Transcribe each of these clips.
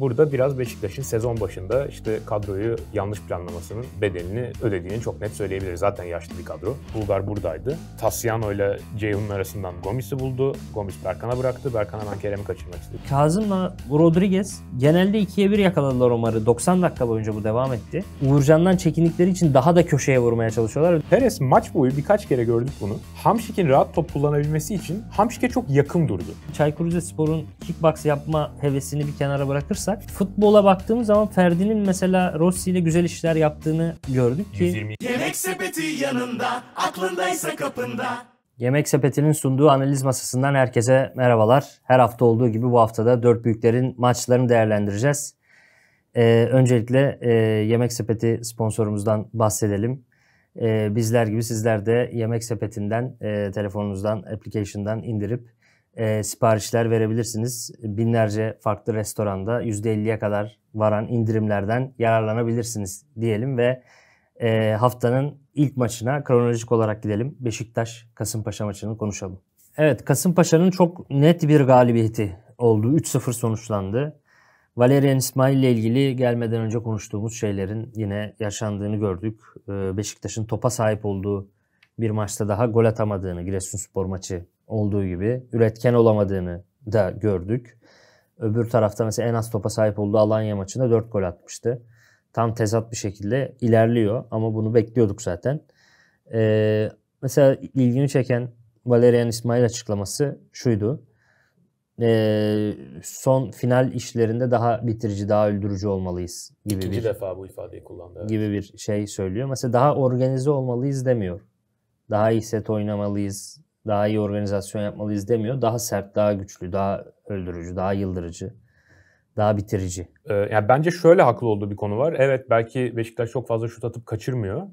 Burada biraz Beşiktaş'ın sezon başında işte kadroyu yanlış planlamasının bedelini ödediğini çok net söyleyebiliriz. Zaten yaşlı bir kadro. Bulgar buradaydı. Tasyano ile Ceyhun'un arasından Gomis'i buldu. Gomis Berkan'a bıraktı. Berkan hemen Kerem'i kaçırmak istedi. Kazım'la Rodriguez genelde ikiye bir yakaladılar Omar'ı. 90 dakika boyunca bu devam etti. Uğurcan'dan çekinikleri için daha da köşeye vurmaya çalışıyorlar. Perez maç boyu birkaç kere gördük bunu. Hamşik'in rahat top kullanabilmesi için Hamşik'e çok yakın durdu. Çaykur Rizespor'un kickbox yapma hevesini bir kenara bırakırsa bakarsak futbola baktığımız zaman Ferdi'nin mesela Rossi ile güzel işler yaptığını gördük ki 120. Yemek sepeti yanında, aklındaysa kapında. Yemek Sepeti'nin sunduğu analiz masasından herkese merhabalar. Her hafta olduğu gibi bu haftada dört büyüklerin maçlarını değerlendireceğiz. Ee, öncelikle e, Yemek Sepeti sponsorumuzdan bahsedelim. Ee, bizler gibi sizler de Yemek Sepeti'nden, e, telefonunuzdan, application'dan indirip e, siparişler verebilirsiniz. Binlerce farklı restoranda %50'ye kadar varan indirimlerden yararlanabilirsiniz diyelim ve e, haftanın ilk maçına kronolojik olarak gidelim. Beşiktaş-Kasımpaşa maçını konuşalım. Evet Kasımpaşa'nın çok net bir galibiyeti oldu. 3-0 sonuçlandı. Valerian İsmail ile ilgili gelmeden önce konuştuğumuz şeylerin yine yaşandığını gördük. Ee, Beşiktaş'ın topa sahip olduğu bir maçta daha gol atamadığını Giresunspor maçı olduğu gibi üretken olamadığını da gördük. Öbür tarafta mesela en az topa sahip olduğu Alanya maçında 4 gol atmıştı. Tam tezat bir şekilde ilerliyor ama bunu bekliyorduk zaten. Ee, mesela ilgimi çeken Valerian İsmail açıklaması şuydu. Ee, son final işlerinde daha bitirici, daha öldürücü olmalıyız gibi İkinci bir defa bu ifadeyi kullandı. Gibi bir şey söylüyor. Mesela daha organize olmalıyız demiyor. Daha iyi set oynamalıyız daha iyi organizasyon yapmalıyız demiyor. Daha sert, daha güçlü, daha öldürücü, daha yıldırıcı, daha bitirici. Ee, yani bence şöyle haklı olduğu bir konu var. Evet belki Beşiktaş çok fazla şut atıp kaçırmıyor.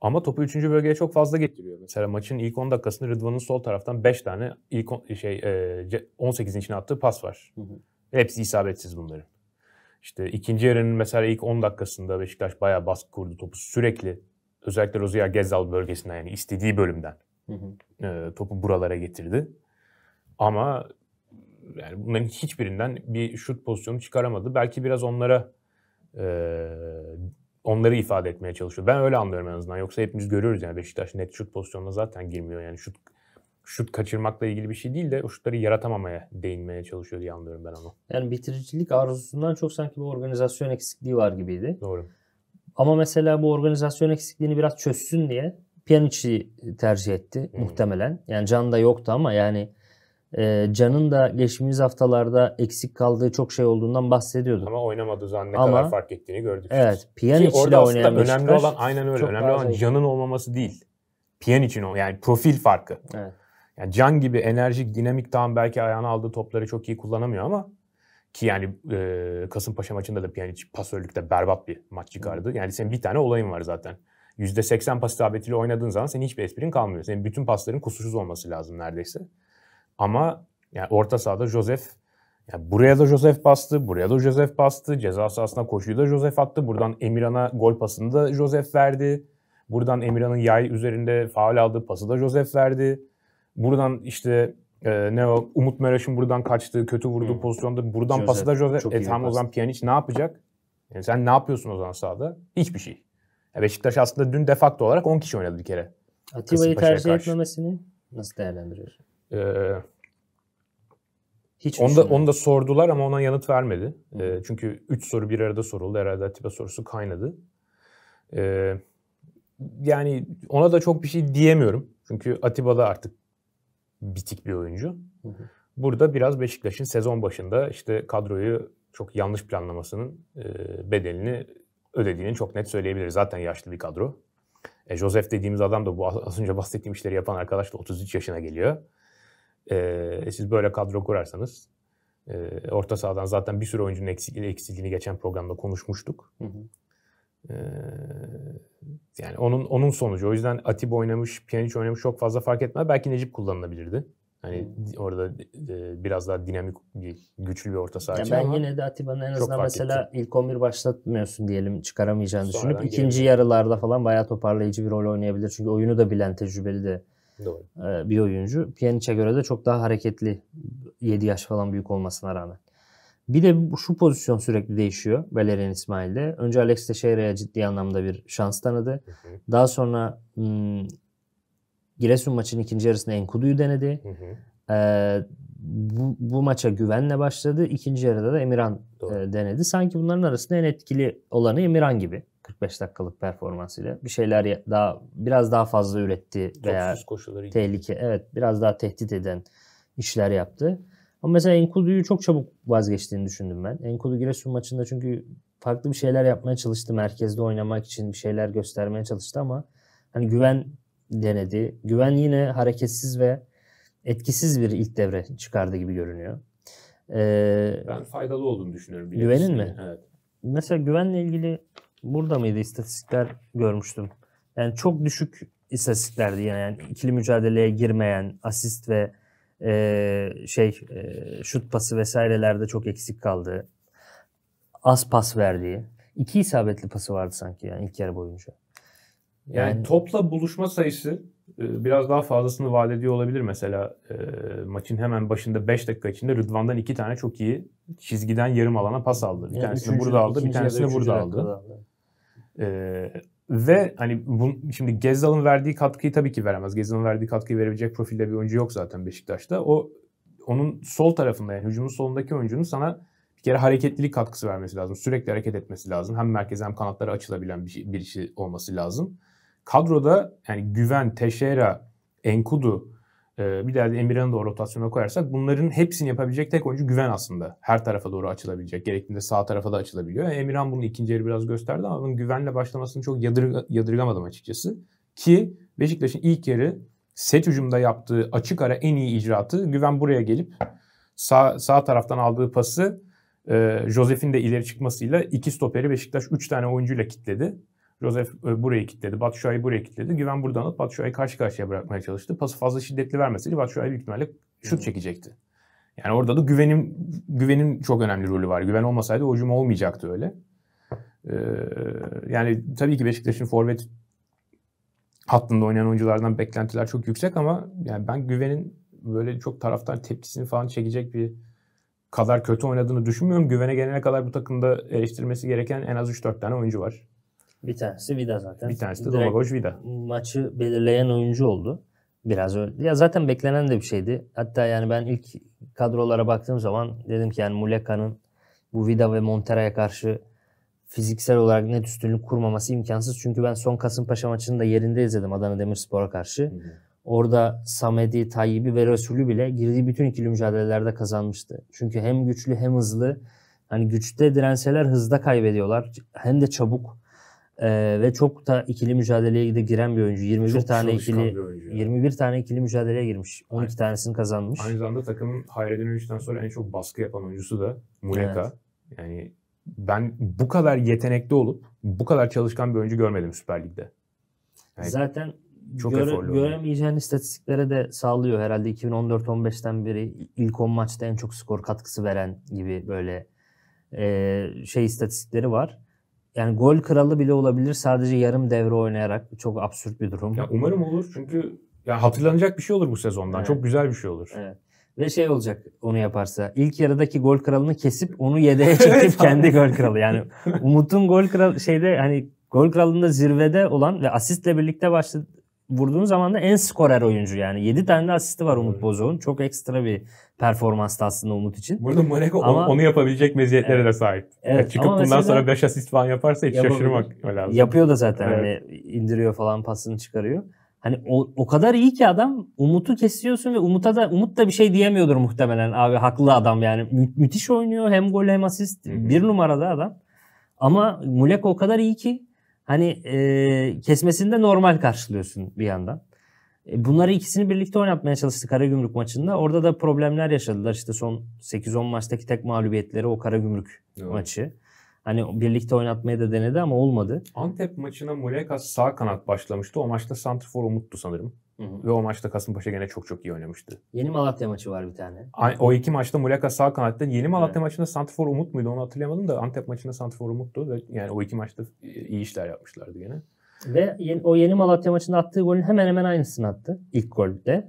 Ama topu 3. bölgeye çok fazla getiriyor. Mesela maçın ilk 10 dakikasında Rıdvan'ın sol taraftan 5 tane ilk on, şey e, 18 içine attığı pas var. Hı hı. Hepsi isabetsiz bunların. İşte ikinci yarının mesela ilk 10 dakikasında Beşiktaş bayağı baskı kurdu topu sürekli. Özellikle Rozier Gezal bölgesinden yani istediği bölümden. Hı E, topu buralara getirdi. Ama yani bunların hiçbirinden bir şut pozisyonu çıkaramadı. Belki biraz onlara e, onları ifade etmeye çalışıyor. Ben öyle anlıyorum en azından. Yoksa hepimiz görüyoruz yani Beşiktaş net şut pozisyonuna zaten girmiyor. Yani şut şut kaçırmakla ilgili bir şey değil de o şutları yaratamamaya değinmeye çalışıyor diye anlıyorum ben onu. Yani bitiricilik arzusundan çok sanki bir organizasyon eksikliği var gibiydi. Doğru. Ama mesela bu organizasyon eksikliğini biraz çözsün diye Pjanic'i tercih etti hmm. muhtemelen. Yani Can da yoktu ama yani e, Can'ın da geçtiğimiz haftalarda eksik kaldığı çok şey olduğundan bahsediyorduk. Ama oynamadığı zaman ne ama, kadar fark ettiğini gördük. Evet. Pjanic ile oynayan önemli olan aynen öyle. Önemli olan Can'ın olmaması değil. Pjanic'in o yani profil farkı. Evet. Yani Can gibi enerjik, dinamik tam belki ayağına aldığı topları çok iyi kullanamıyor ama ki yani e, Kasımpaşa maçında da Pjanic pasörlükte berbat bir maç çıkardı. Yani senin bir tane olayın var zaten. %80 pas isabetiyle oynadığın zaman senin hiçbir esprin kalmıyor. Senin bütün pasların kusursuz olması lazım neredeyse. Ama yani orta sahada Josef yani buraya da Josef bastı, buraya da Josef bastı. Ceza sahasına koşuyu da Josef attı. Buradan Emirhan'a gol pasını da Josef verdi. Buradan Emirhan'ın yay üzerinde faal aldığı pası da Josef verdi. Buradan işte e, ne o Umut Meraş'ın buradan kaçtığı, kötü vurduğu hmm. pozisyonda buradan Joseph, pası da Josef. E tamam o zaman Pjanic ne yapacak? Yani e, sen ne yapıyorsun o zaman sahada? Hiçbir şey. Beşiktaş aslında dün defakto olarak 10 kişi oynadı bir kere. Atiba'yı tercih karşı. etmemesini nasıl değerlendiriyorsun? Ee, Hiç onu da, onu da sordular ama ona yanıt vermedi. Ee, çünkü 3 soru bir arada soruldu. Herhalde Atiba sorusu kaynadı. Ee, yani ona da çok bir şey diyemiyorum. Çünkü Atiba da artık bitik bir oyuncu. Burada biraz Beşiktaş'ın sezon başında işte kadroyu çok yanlış planlamasının e, bedelini ödediğini çok net söyleyebiliriz. Zaten yaşlı bir kadro. E, Joseph dediğimiz adam da bu az önce bahsettiğim işleri yapan arkadaş da 33 yaşına geliyor. E, e, siz böyle kadro kurarsanız e, orta sahadan zaten bir sürü oyuncunun eksikliği, eksikliğini geçen programda konuşmuştuk. Hı hı. E, yani onun onun sonucu. O yüzden Atip oynamış, Pjanic oynamış çok fazla fark etmez. Belki Necip kullanılabilirdi. Hani orada e, biraz daha dinamik, güçlü bir orta saha yani ben yine de Atiba'nın en azından mesela ettim. ilk 11 başlatmıyorsun diyelim çıkaramayacağını Sonradan düşünüp ikinci gelelim. yarılarda falan bayağı toparlayıcı bir rol oynayabilir. Çünkü oyunu da bilen tecrübeli de Doğru. E, bir oyuncu. Pjanic'e göre de çok daha hareketli 7 yaş falan büyük olmasına rağmen. Bir de şu pozisyon sürekli değişiyor Valerian İsmail'de. Önce Alex Teixeira'ya ciddi anlamda bir şans tanıdı. Hı hı. Daha sonra Giresun maçının ikinci yarısında Enkudu'yu denedi. Hı hı. Ee, bu, bu maça güvenle başladı. İkinci yarıda da Emirhan e, denedi. Sanki bunların arasında en etkili olanı Emirhan gibi. 45 dakikalık performansıyla bir şeyler daha biraz daha fazla üretti veya koşuları tehlike gibi. evet biraz daha tehdit eden işler yaptı. Ama mesela Enkudu'yu çok çabuk vazgeçtiğini düşündüm ben. Enkudu Giresun maçında çünkü farklı bir şeyler yapmaya çalıştı. Merkezde oynamak için bir şeyler göstermeye çalıştı ama hani güven denedi. Güven yine hareketsiz ve etkisiz bir ilk devre çıkardı gibi görünüyor. Ee, ben faydalı olduğunu düşünüyorum. Güvenin mi? Evet. Mesela güvenle ilgili burada mıydı istatistikler görmüştüm. Yani çok düşük istatistiklerdi yani, yani ikili mücadeleye girmeyen asist ve e, şey e, şut pası vesairelerde çok eksik kaldı. Az pas verdiği. İki isabetli pası vardı sanki yani ilk yarı boyunca. Yani, yani topla buluşma sayısı e, biraz daha fazlasını vaat ediyor olabilir mesela. E, maçın hemen başında 5 dakika içinde Rıdvan'dan 2 tane çok iyi çizgiden yarım alana pas aldı. Bir yani tanesini üçüncü, burada aldı, bir tanesini burada aldı. E, ve hani bu, şimdi Gezalın verdiği katkıyı tabii ki veremez. Gezalın verdiği katkıyı verebilecek profilde bir oyuncu yok zaten Beşiktaş'ta. O onun sol tarafında yani hücumun solundaki oyuncunun sana bir kere hareketlilik katkısı vermesi lazım. Sürekli hareket etmesi lazım. Hem merkeze hem kanatlara açılabilen bir, şey, bir işi şey olması lazım. Kadroda yani Güven, Teşera, Enkudu e, bir de Emirhan'ı da o rotasyona koyarsak bunların hepsini yapabilecek tek oyuncu Güven aslında. Her tarafa doğru açılabilecek. Gerektiğinde sağ tarafa da açılabiliyor. Yani Emirhan bunun ikinci yarı biraz gösterdi ama bunun Güven'le başlamasını çok yadırga, yadırgamadım açıkçası. Ki Beşiktaş'ın ilk yeri set hücumda yaptığı açık ara en iyi icraatı Güven buraya gelip sağ, sağ taraftan aldığı pası e, Josef'in de ileri çıkmasıyla iki stoperi Beşiktaş 3 tane oyuncuyla kitledi. Joseph e, burayı kilitledi. Batshuayi burayı kilitledi. Güven buradan alıp Batshuayi karşı karşıya bırakmaya çalıştı. Pası fazla şiddetli vermeseydi Batshuayi büyük ihtimalle şut çekecekti. Yani orada da güvenin güvenin çok önemli rolü var. Güven olmasaydı o olmayacaktı öyle. Ee, yani tabii ki Beşiktaş'ın forvet hattında oynayan oyunculardan beklentiler çok yüksek ama yani ben güvenin böyle çok taraftar tepkisini falan çekecek bir kadar kötü oynadığını düşünmüyorum. Güvene gelene kadar bu takımda eleştirmesi gereken en az 3-4 tane oyuncu var. Bir tanesi Vida zaten. Bir tanesi de Domagoj Vida. Maçı belirleyen oyuncu oldu. Biraz öyle. Ya zaten beklenen de bir şeydi. Hatta yani ben ilk kadrolara baktığım zaman dedim ki yani Muleka'nın bu Vida ve Montera'ya karşı fiziksel olarak net üstünlük kurmaması imkansız. Çünkü ben son Kasımpaşa maçını da yerinde izledim Adana Demirspor'a karşı. Hı hı. Orada Samedi, Tayyip'i ve Resulü bile girdiği bütün ikili mücadelelerde kazanmıştı. Çünkü hem güçlü hem hızlı. Hani güçte direnseler hızda kaybediyorlar. Hem de çabuk. Ee, ve çok da ikili mücadeleye de giren bir oyuncu. 21 çok tane ikili oyuncu 21 tane ikili mücadeleye girmiş. 12 Aynen. tanesini kazanmış. Aynı zamanda takımın Hayredin Övic'den sonra en çok baskı yapan oyuncusu da Muleka. Evet. Yani ben bu kadar yetenekli olup bu kadar çalışkan bir oyuncu görmedim Süper Lig'de. Yani Zaten çok göre, göremeyeceğin istatistiklere de sağlıyor herhalde 2014-15'ten beri ilk 10 maçta en çok skor katkısı veren gibi böyle e, şey istatistikleri var yani gol kralı bile olabilir sadece yarım devre oynayarak. Çok absürt bir durum. Ya umarım olur çünkü ya hatırlanacak bir şey olur bu sezondan. Evet. Çok güzel bir şey olur. Evet. Ve şey olacak onu yaparsa. ilk yarıdaki gol kralını kesip onu yedeğe çekip kendi gol kralı. Yani Umut'un gol kralı şeyde hani gol kralında zirvede olan ve asistle birlikte başladı vurduğun zaman da en skorer oyuncu yani. 7 tane de asisti var Umut evet. Çok ekstra bir performans aslında Umut için. Burada Monaco ama, onu yapabilecek meziyetlere evet, de sahip. Evet, çıkıp bundan sonra 5 asist falan yaparsa hiç şaşırmak lazım. Yapıyor da zaten evet. hani indiriyor falan pasını çıkarıyor. Hani o, o kadar iyi ki adam Umut'u kesiyorsun ve Umut'a da Umut da bir şey diyemiyordur muhtemelen abi haklı adam yani Mü- müthiş oynuyor hem gol hem asist Hı-hı. bir numarada adam ama Muleko o kadar iyi ki Hani e, kesmesini de normal karşılıyorsun bir yandan. E, bunları ikisini birlikte oynatmaya çalıştı Karagümrük maçında. Orada da problemler yaşadılar. İşte son 8-10 maçtaki tek mağlubiyetleri o Karagümrük evet. maçı. Hani birlikte oynatmaya da denedi ama olmadı. Antep maçına Mulekas sağ kanat başlamıştı. O maçta Santrfor Umut'tu sanırım. Hı hı. Ve o maçta Kasımpaşa gene çok çok iyi oynamıştı. Yeni Malatya maçı var bir tane. O iki maçta Muleka sağ kanatta. Yeni Malatya evet. maçında Santifor Umut muydu onu hatırlayamadım da Antep maçında Santifor Umut'tu. Ve yani o iki maçta iyi işler yapmışlardı gene. Ve o yeni Malatya maçında attığı golün hemen hemen aynısını attı. ilk golde.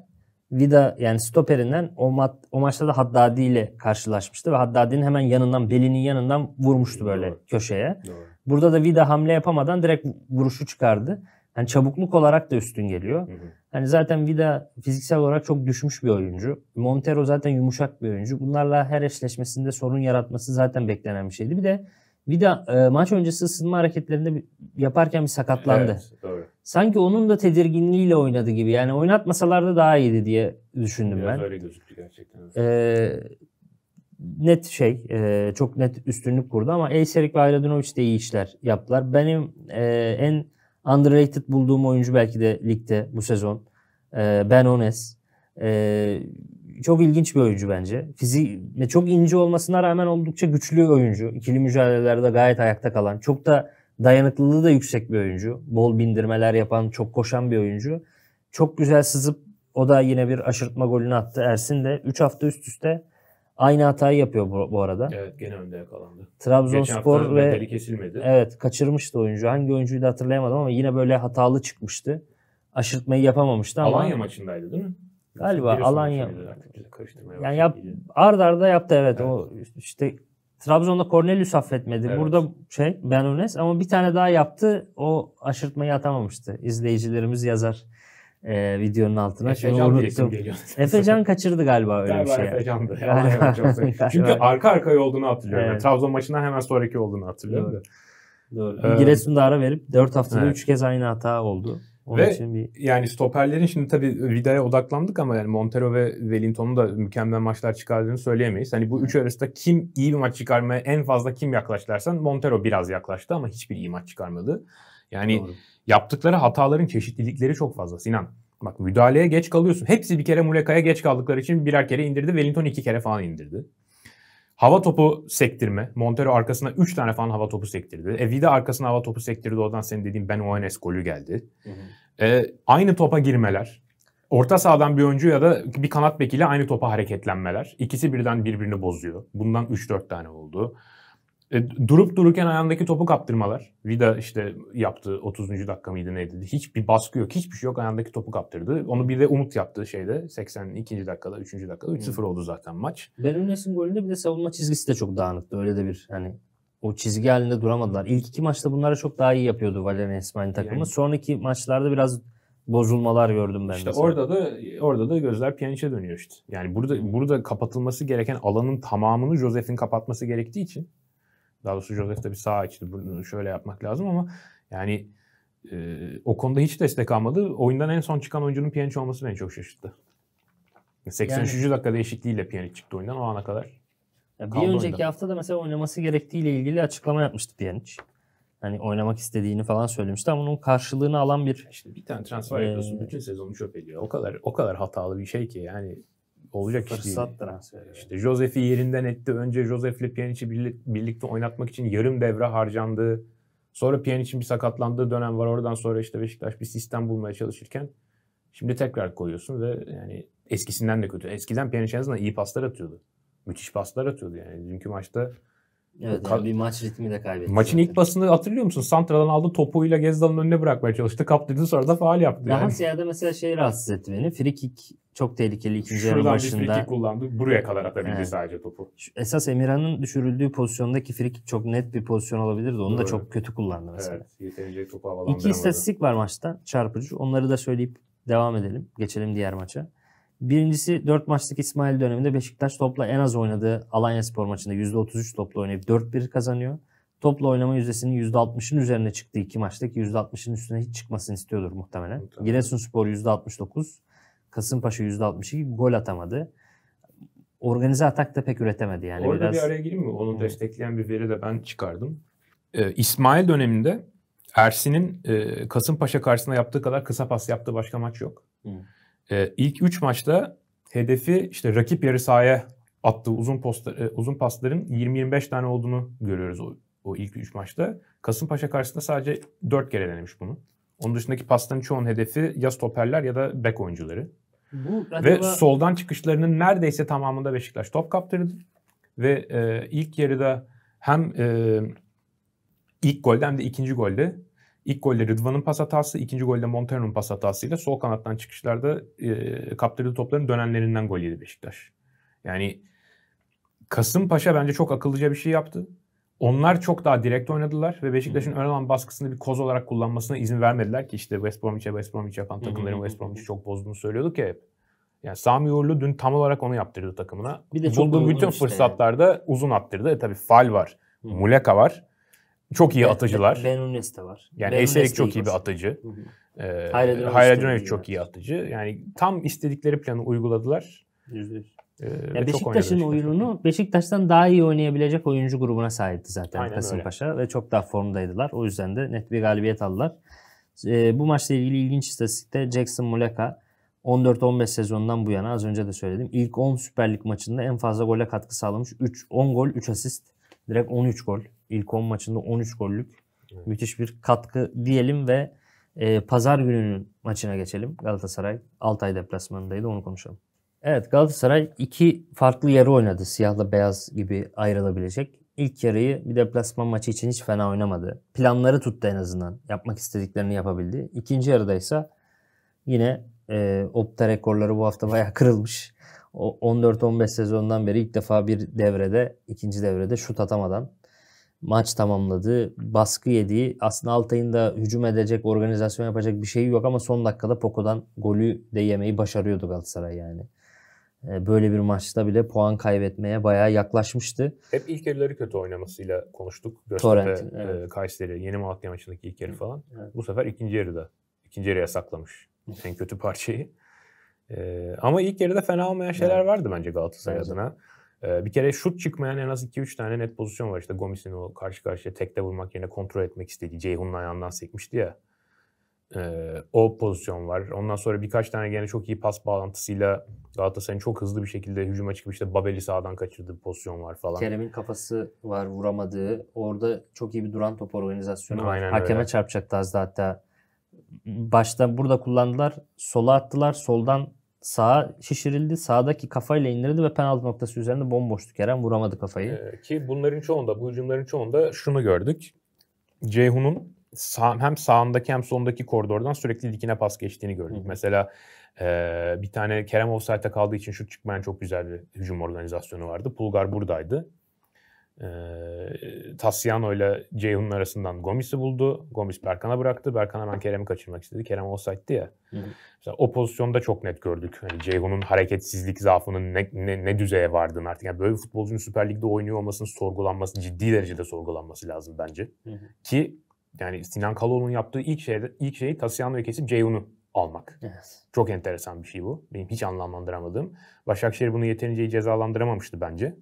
Vida yani stoperinden o, mat, o maçta da Haddadi ile karşılaşmıştı ve Haddadi'nin hemen yanından belinin yanından vurmuştu böyle Doğru. köşeye. Doğru. Burada da Vida hamle yapamadan direkt vuruşu çıkardı. Yani çabukluk olarak da üstün geliyor. Hani zaten Vida fiziksel olarak çok düşmüş bir oyuncu. Montero zaten yumuşak bir oyuncu. Bunlarla her eşleşmesinde sorun yaratması zaten beklenen bir şeydi. Bir de Vida e, maç öncesi ısınma hareketlerinde yaparken bir sakatlandı. Evet, doğru. Sanki onun da tedirginliğiyle oynadı gibi. Yani oynatmasalardı daha iyiydi diye düşündüm Biraz ben. Öyle gözüktü gerçekten. Ee, net şey, e, çok net üstünlük kurdu ama Eyserik ve Ayladunovic de iyi işler yaptılar. Benim e, en Underrated bulduğum oyuncu belki de ligde bu sezon. E, ben Ones. Ee, çok ilginç bir oyuncu bence. Fiziği çok ince olmasına rağmen oldukça güçlü bir oyuncu. İkili mücadelelerde gayet ayakta kalan. Çok da dayanıklılığı da yüksek bir oyuncu. Bol bindirmeler yapan, çok koşan bir oyuncu. Çok güzel sızıp o da yine bir aşırtma golünü attı. Ersin de 3 hafta üst üste Aynı hatayı yapıyor bu, bu arada. Evet gene önde yakalandı. Trabzonspor ve kesilmedi. Evet kaçırmıştı oyuncu. Hangi oyuncuyu da hatırlayamadım ama yine böyle hatalı çıkmıştı. Aşırtmayı yapamamıştı ama Alanya maçındaydı değil mi? Galiba Giresun Alanya. Yani yap, ard arda yaptı evet, evet. o işte Trabzon'da Cornelius affetmedi. Evet. Burada şey Benones ama bir tane daha yaptı. O aşırtmayı atamamıştı. İzleyicilerimiz yazar e, videonun altına. Efe Şimdi Can unuttum. Efe Can kaçırdı galiba öyle galiba bir şey. Efe Can'dı. Yani. Çünkü arka arkaya olduğunu hatırlıyorum. Evet. Trabzon maçından hemen sonraki olduğunu hatırlıyorum. Doğru. Doğru. Ee, Giresun'da ara verip 4 haftada evet. kez aynı hata oldu. Onun ve için bir... yani stoperlerin şimdi tabii Vida'ya odaklandık ama yani Montero ve Wellington'un da mükemmel maçlar çıkardığını söyleyemeyiz. Hani bu üç arasında kim iyi bir maç çıkarmaya en fazla kim yaklaştırsan Montero biraz yaklaştı ama hiçbir iyi maç çıkarmadı. Yani Doğru. Yaptıkları hataların çeşitlilikleri çok fazla Sinan. Bak müdahaleye geç kalıyorsun. Hepsi bir kere Muleka'ya geç kaldıkları için birer kere indirdi. Wellington iki kere falan indirdi. Hava topu sektirme. Montero arkasına 3 tane falan hava topu sektirdi. Evide arkasına hava topu sektirdi. Oradan senin dediğin Ben Oenes golü geldi. Hı hı. Ee, aynı topa girmeler. Orta sahadan bir oyuncu ya da bir kanat bekiyle aynı topa hareketlenmeler. İkisi birden birbirini bozuyor. Bundan 3-4 tane oldu. E, durup dururken ayağındaki topu kaptırmalar. Vida işte yaptı 30. dakika mıydı neydi? Hiçbir baskı yok. Hiçbir şey yok. Ayağındaki topu kaptırdı. Onu bir de Umut yaptı şeyde. 82. dakikada, 3. dakikada 3-0 oldu zaten maç. Benunes'in golünde bir de savunma çizgisi de çok dağınıktı. Öyle de bir hani o çizgi halinde duramadılar. İlk iki maçta bunları çok daha iyi yapıyordu Valerian İsmail takımı. Yani, Sonraki maçlarda biraz bozulmalar gördüm ben. İşte mesela. orada da orada da gözler Pjanic'e dönüyor işte. Yani burada burada kapatılması gereken alanın tamamını Josef'in kapatması gerektiği için daha doğrusu Joseph de bir sağ içti. Bunu şöyle yapmak lazım ama yani e, o konuda hiç destek almadı. Oyundan en son çıkan oyuncunun Pjanic olması beni çok şaşırttı. 83. Yani, dakika değişikliğiyle Pjanic çıktı oyundan o ana kadar. Ya bir önceki oyunda. hafta da mesela oynaması gerektiğiyle ilgili açıklama yapmıştı Pjanic. Hani oynamak istediğini falan söylemişti ama onun karşılığını alan bir işte bir tane transfer e, yapıyorsun bütün sezonu çöp ediyor. O kadar o kadar hatalı bir şey ki yani olacak Fırsat iş değil. İşte Josef'i yerinden etti. Önce Josef'le Pjanic'i birlikte oynatmak için yarım devre harcandı. Sonra Pjanic'in bir sakatlandığı dönem var. Oradan sonra işte Beşiktaş bir sistem bulmaya çalışırken şimdi tekrar koyuyorsun ve yani eskisinden de kötü. Eskiden Pjanic en azından iyi paslar atıyordu. Müthiş paslar atıyordu yani. Dünkü maçta Evet Ka- bir maç ritmi de kaybetti. Maçın zaten. ilk basını hatırlıyor musun? Santra'dan aldı topuyla gezdanın önüne bırakmaya çalıştı. Kaptırdı sonra da faal yaptı. Daha yani. ziyade mesela şey rahatsız etti beni. Free çok tehlikeli ikinci yarı başında. Şuradan bir free kullandı. Buraya kadar atabildi evet. sadece topu. Şu, esas Emirhan'ın düşürüldüğü pozisyondaki Frikik çok net bir pozisyon olabilirdi. Onu Doğru. da çok kötü kullandı mesela. Evet. Yeterince topu havalandıramadı. İki istatistik var maçta çarpıcı. Onları da söyleyip devam edelim. Geçelim diğer maça. Birincisi 4 maçlık İsmail döneminde Beşiktaş topla en az oynadığı Alanya Spor maçında %33 topla oynayıp 4-1 kazanıyor. Topla oynama yüzdesinin %60'ın üzerine çıktığı iki maçtaki %60'ın üstüne hiç çıkmasını istiyordur muhtemelen. Tamam. Giresunspor %69, Kasımpaşa %62 gol atamadı. Organize atak da pek üretemedi yani. Orada biraz... bir araya gireyim mi? Onu hmm. destekleyen bir veri de ben çıkardım. Ee, İsmail döneminde Ersin'in e, Kasımpaşa karşısında yaptığı kadar kısa pas yaptığı başka maç yok. Hmm. E, ilk 3 maçta hedefi işte rakip yarı sahaya attığı uzun, posta, e, uzun pasların 20-25 tane olduğunu görüyoruz o, o ilk 3 maçta. Kasımpaşa karşısında sadece 4 kere denemiş bunu. Onun dışındaki pasların çoğun hedefi ya stoperler ya da bek oyuncuları. Bu acaba... Ve soldan çıkışlarının neredeyse tamamında Beşiktaş top kaptırdı. Ve e, ilk yarıda hem e, ilk golde hem de ikinci golde İlk golde Rıdvan'ın pas hatası, ikinci golde Montero'nun pas hatasıyla sol kanattan çıkışlarda e, kaptırdığı topların dönenlerinden gol yedi Beşiktaş. Yani Kasımpaşa bence çok akıllıca bir şey yaptı. Onlar çok daha direkt oynadılar ve Beşiktaş'ın ön alan baskısını bir koz olarak kullanmasına izin vermediler ki işte West Bromwich'e West Bromwich yapan takımların West Bromwich'i çok bozduğunu söylüyorduk ya hep. Yani Sami Uğurlu dün tam olarak onu yaptırdı takımına. Bir de Bulduğu bütün işte. fırsatlarda uzun attırdı. E tabii fal var, Muleka var. Çok iyi atıcılar. Ben Unes de var. Yani Eyselik çok iyi bir atıcı. Ee, Hayredinovic çok iyi atıcı. Yani tam istedikleri planı uyguladılar. %100. Ee, ya Beşiktaş'ın oyununu Beşiktaş'tan daha iyi oynayabilecek oyuncu grubuna sahipti zaten Aynen Kasımpaşa ve çok daha formdaydılar. O yüzden de net bir galibiyet aldılar. Ee, bu maçla ilgili ilginç istatistikte Jackson Muleka 14-15 sezondan bu yana az önce de söyledim. ilk 10 Süper Lig maçında en fazla gole katkı sağlamış. 3 10 gol, 3 asist. Direkt 13 gol. İlk 10 maçında 13 gollük müthiş bir katkı diyelim ve e, pazar gününün maçına geçelim. Galatasaray Altay deplasmanındaydı onu konuşalım. Evet Galatasaray iki farklı yarı oynadı. Siyahla beyaz gibi ayrılabilecek. İlk yarıyı bir deplasman maçı için hiç fena oynamadı. Planları tuttu en azından. Yapmak istediklerini yapabildi. İkinci yarıda ise yine e, Opta rekorları bu hafta bayağı kırılmış. 14-15 sezondan beri ilk defa bir devrede, ikinci devrede şut atamadan maç tamamladı. Baskı yediği aslında Altay'ın da hücum edecek, organizasyon yapacak bir şeyi yok ama son dakikada Poko'dan golü de yemeyi başarıyordu Galatasaray yani. Ee, böyle bir maçta bile puan kaybetmeye bayağı yaklaşmıştı. Hep ilk yarıları kötü oynamasıyla konuştuk. Göztepe, Torrent, e, evet. Kayseri, Yeni Malatya maçındaki ilk yarı falan. Evet. Bu sefer ikinci yarıda. ikinci yarı yasaklamış En kötü parçayı. Ee, ama ilk yarıda fena olmayan şeyler evet. vardı bence Galatasaray evet. adına. Ee, bir kere şut çıkmayan en az 2-3 tane net pozisyon var. İşte Gomis'in o karşı karşıya tekte vurmak yerine kontrol etmek istediği Ceyhun'un ayağından sekmişti ya. Ee, o pozisyon var. Ondan sonra birkaç tane gene çok iyi pas bağlantısıyla Galatasaray'ın çok hızlı bir şekilde hücuma çıkıp işte Babel'i sağdan kaçırdığı pozisyon var falan. Kerem'in kafası var vuramadığı. Orada çok iyi bir duran top organizasyonu var. Hakeme öyle. çarpacaktı az da hatta başta burada kullandılar. Sola attılar. Soldan sağa şişirildi. Sağdaki kafayla indirdi ve penaltı noktası üzerinde bomboştu Kerem. Vuramadı kafayı. Ee, ki bunların çoğunda, bu hücumların çoğunda şunu gördük. Ceyhun'un sağ, hem sağındaki hem sondaki koridordan sürekli dikine pas geçtiğini gördük. Hı. Mesela e, bir tane Kerem Offside'da kaldığı için şut çıkmayan çok güzel bir hücum organizasyonu vardı. Pulgar buradaydı. E, Tassiano ile Ceyhun'un arasından Gomis'i buldu. Gomis Berkan'a bıraktı. Berkan hemen Kerem'i kaçırmak istedi. Kerem olsaydı ya. Hı hı. Mesela o pozisyonda çok net gördük. Hani Ceyhun'un hareketsizlik zaafının ne, ne, ne düzeye vardığını artık. Yani böyle bir futbolcunun Süper Lig'de oynuyor olmasının sorgulanması, ciddi derecede sorgulanması lazım bence. Hı hı. Ki yani Sinan Kaloğlu'nun yaptığı ilk, şey ilk şeyi Tassiano'yu kesip Ceyhun'u almak. Yes. Çok enteresan bir şey bu. Benim hiç anlamlandıramadığım. Başakşehir bunu yeterince cezalandıramamıştı bence.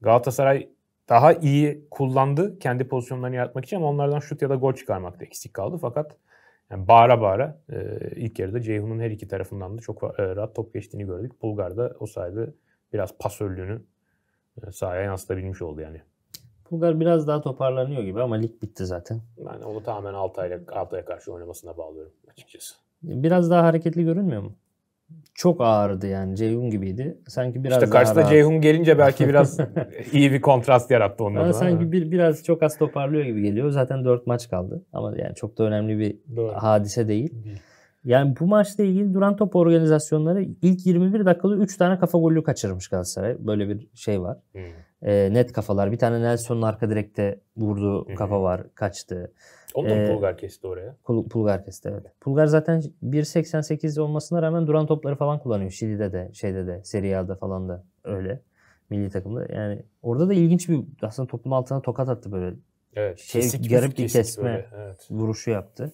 Galatasaray daha iyi kullandı kendi pozisyonlarını yaratmak için ama onlardan şut ya da gol çıkarmakta eksik kaldı. Fakat yani bağıra bağıra e, ilk yarıda Ceyhun'un her iki tarafından da çok e, rahat top geçtiğini gördük. Bulgar da o sayede biraz pasörlüğünü e, sahaya yansıtabilmiş oldu yani. Bulgar biraz daha toparlanıyor gibi ama lig bitti zaten. Ben onu tamamen Altay'la Altay'a karşı oynamasına bağlıyorum açıkçası. Biraz daha hareketli görünmüyor mu? çok ağırdı yani. Ceyhun gibiydi. Sanki biraz İşte karşısına Ceyhun gelince belki biraz iyi bir kontrast yarattı onunla. Yani sanki bir, biraz çok az toparlıyor gibi geliyor. Zaten 4 maç kaldı. Ama yani çok da önemli bir Doğru. hadise değil. Yani bu maçla ilgili duran top organizasyonları ilk 21 dakikada 3 tane kafa golü kaçırmış Galatasaray. Böyle bir şey var. Hmm. E, net kafalar. Bir tane Nelson'un arka direkte vurduğu hmm. kafa var. Kaçtı. Ondan ee, Pulgar kesti oraya. Pulgar kesti evet. Pulgar zaten 1.88 olmasına rağmen duran topları falan kullanıyor. Şili'de de şeyde de Serie A'da falan da öyle. Milli takımda. Yani orada da ilginç bir aslında topun altına tokat attı böyle. Evet. Şey, kesik, garip bir kesme evet. vuruşu yaptı.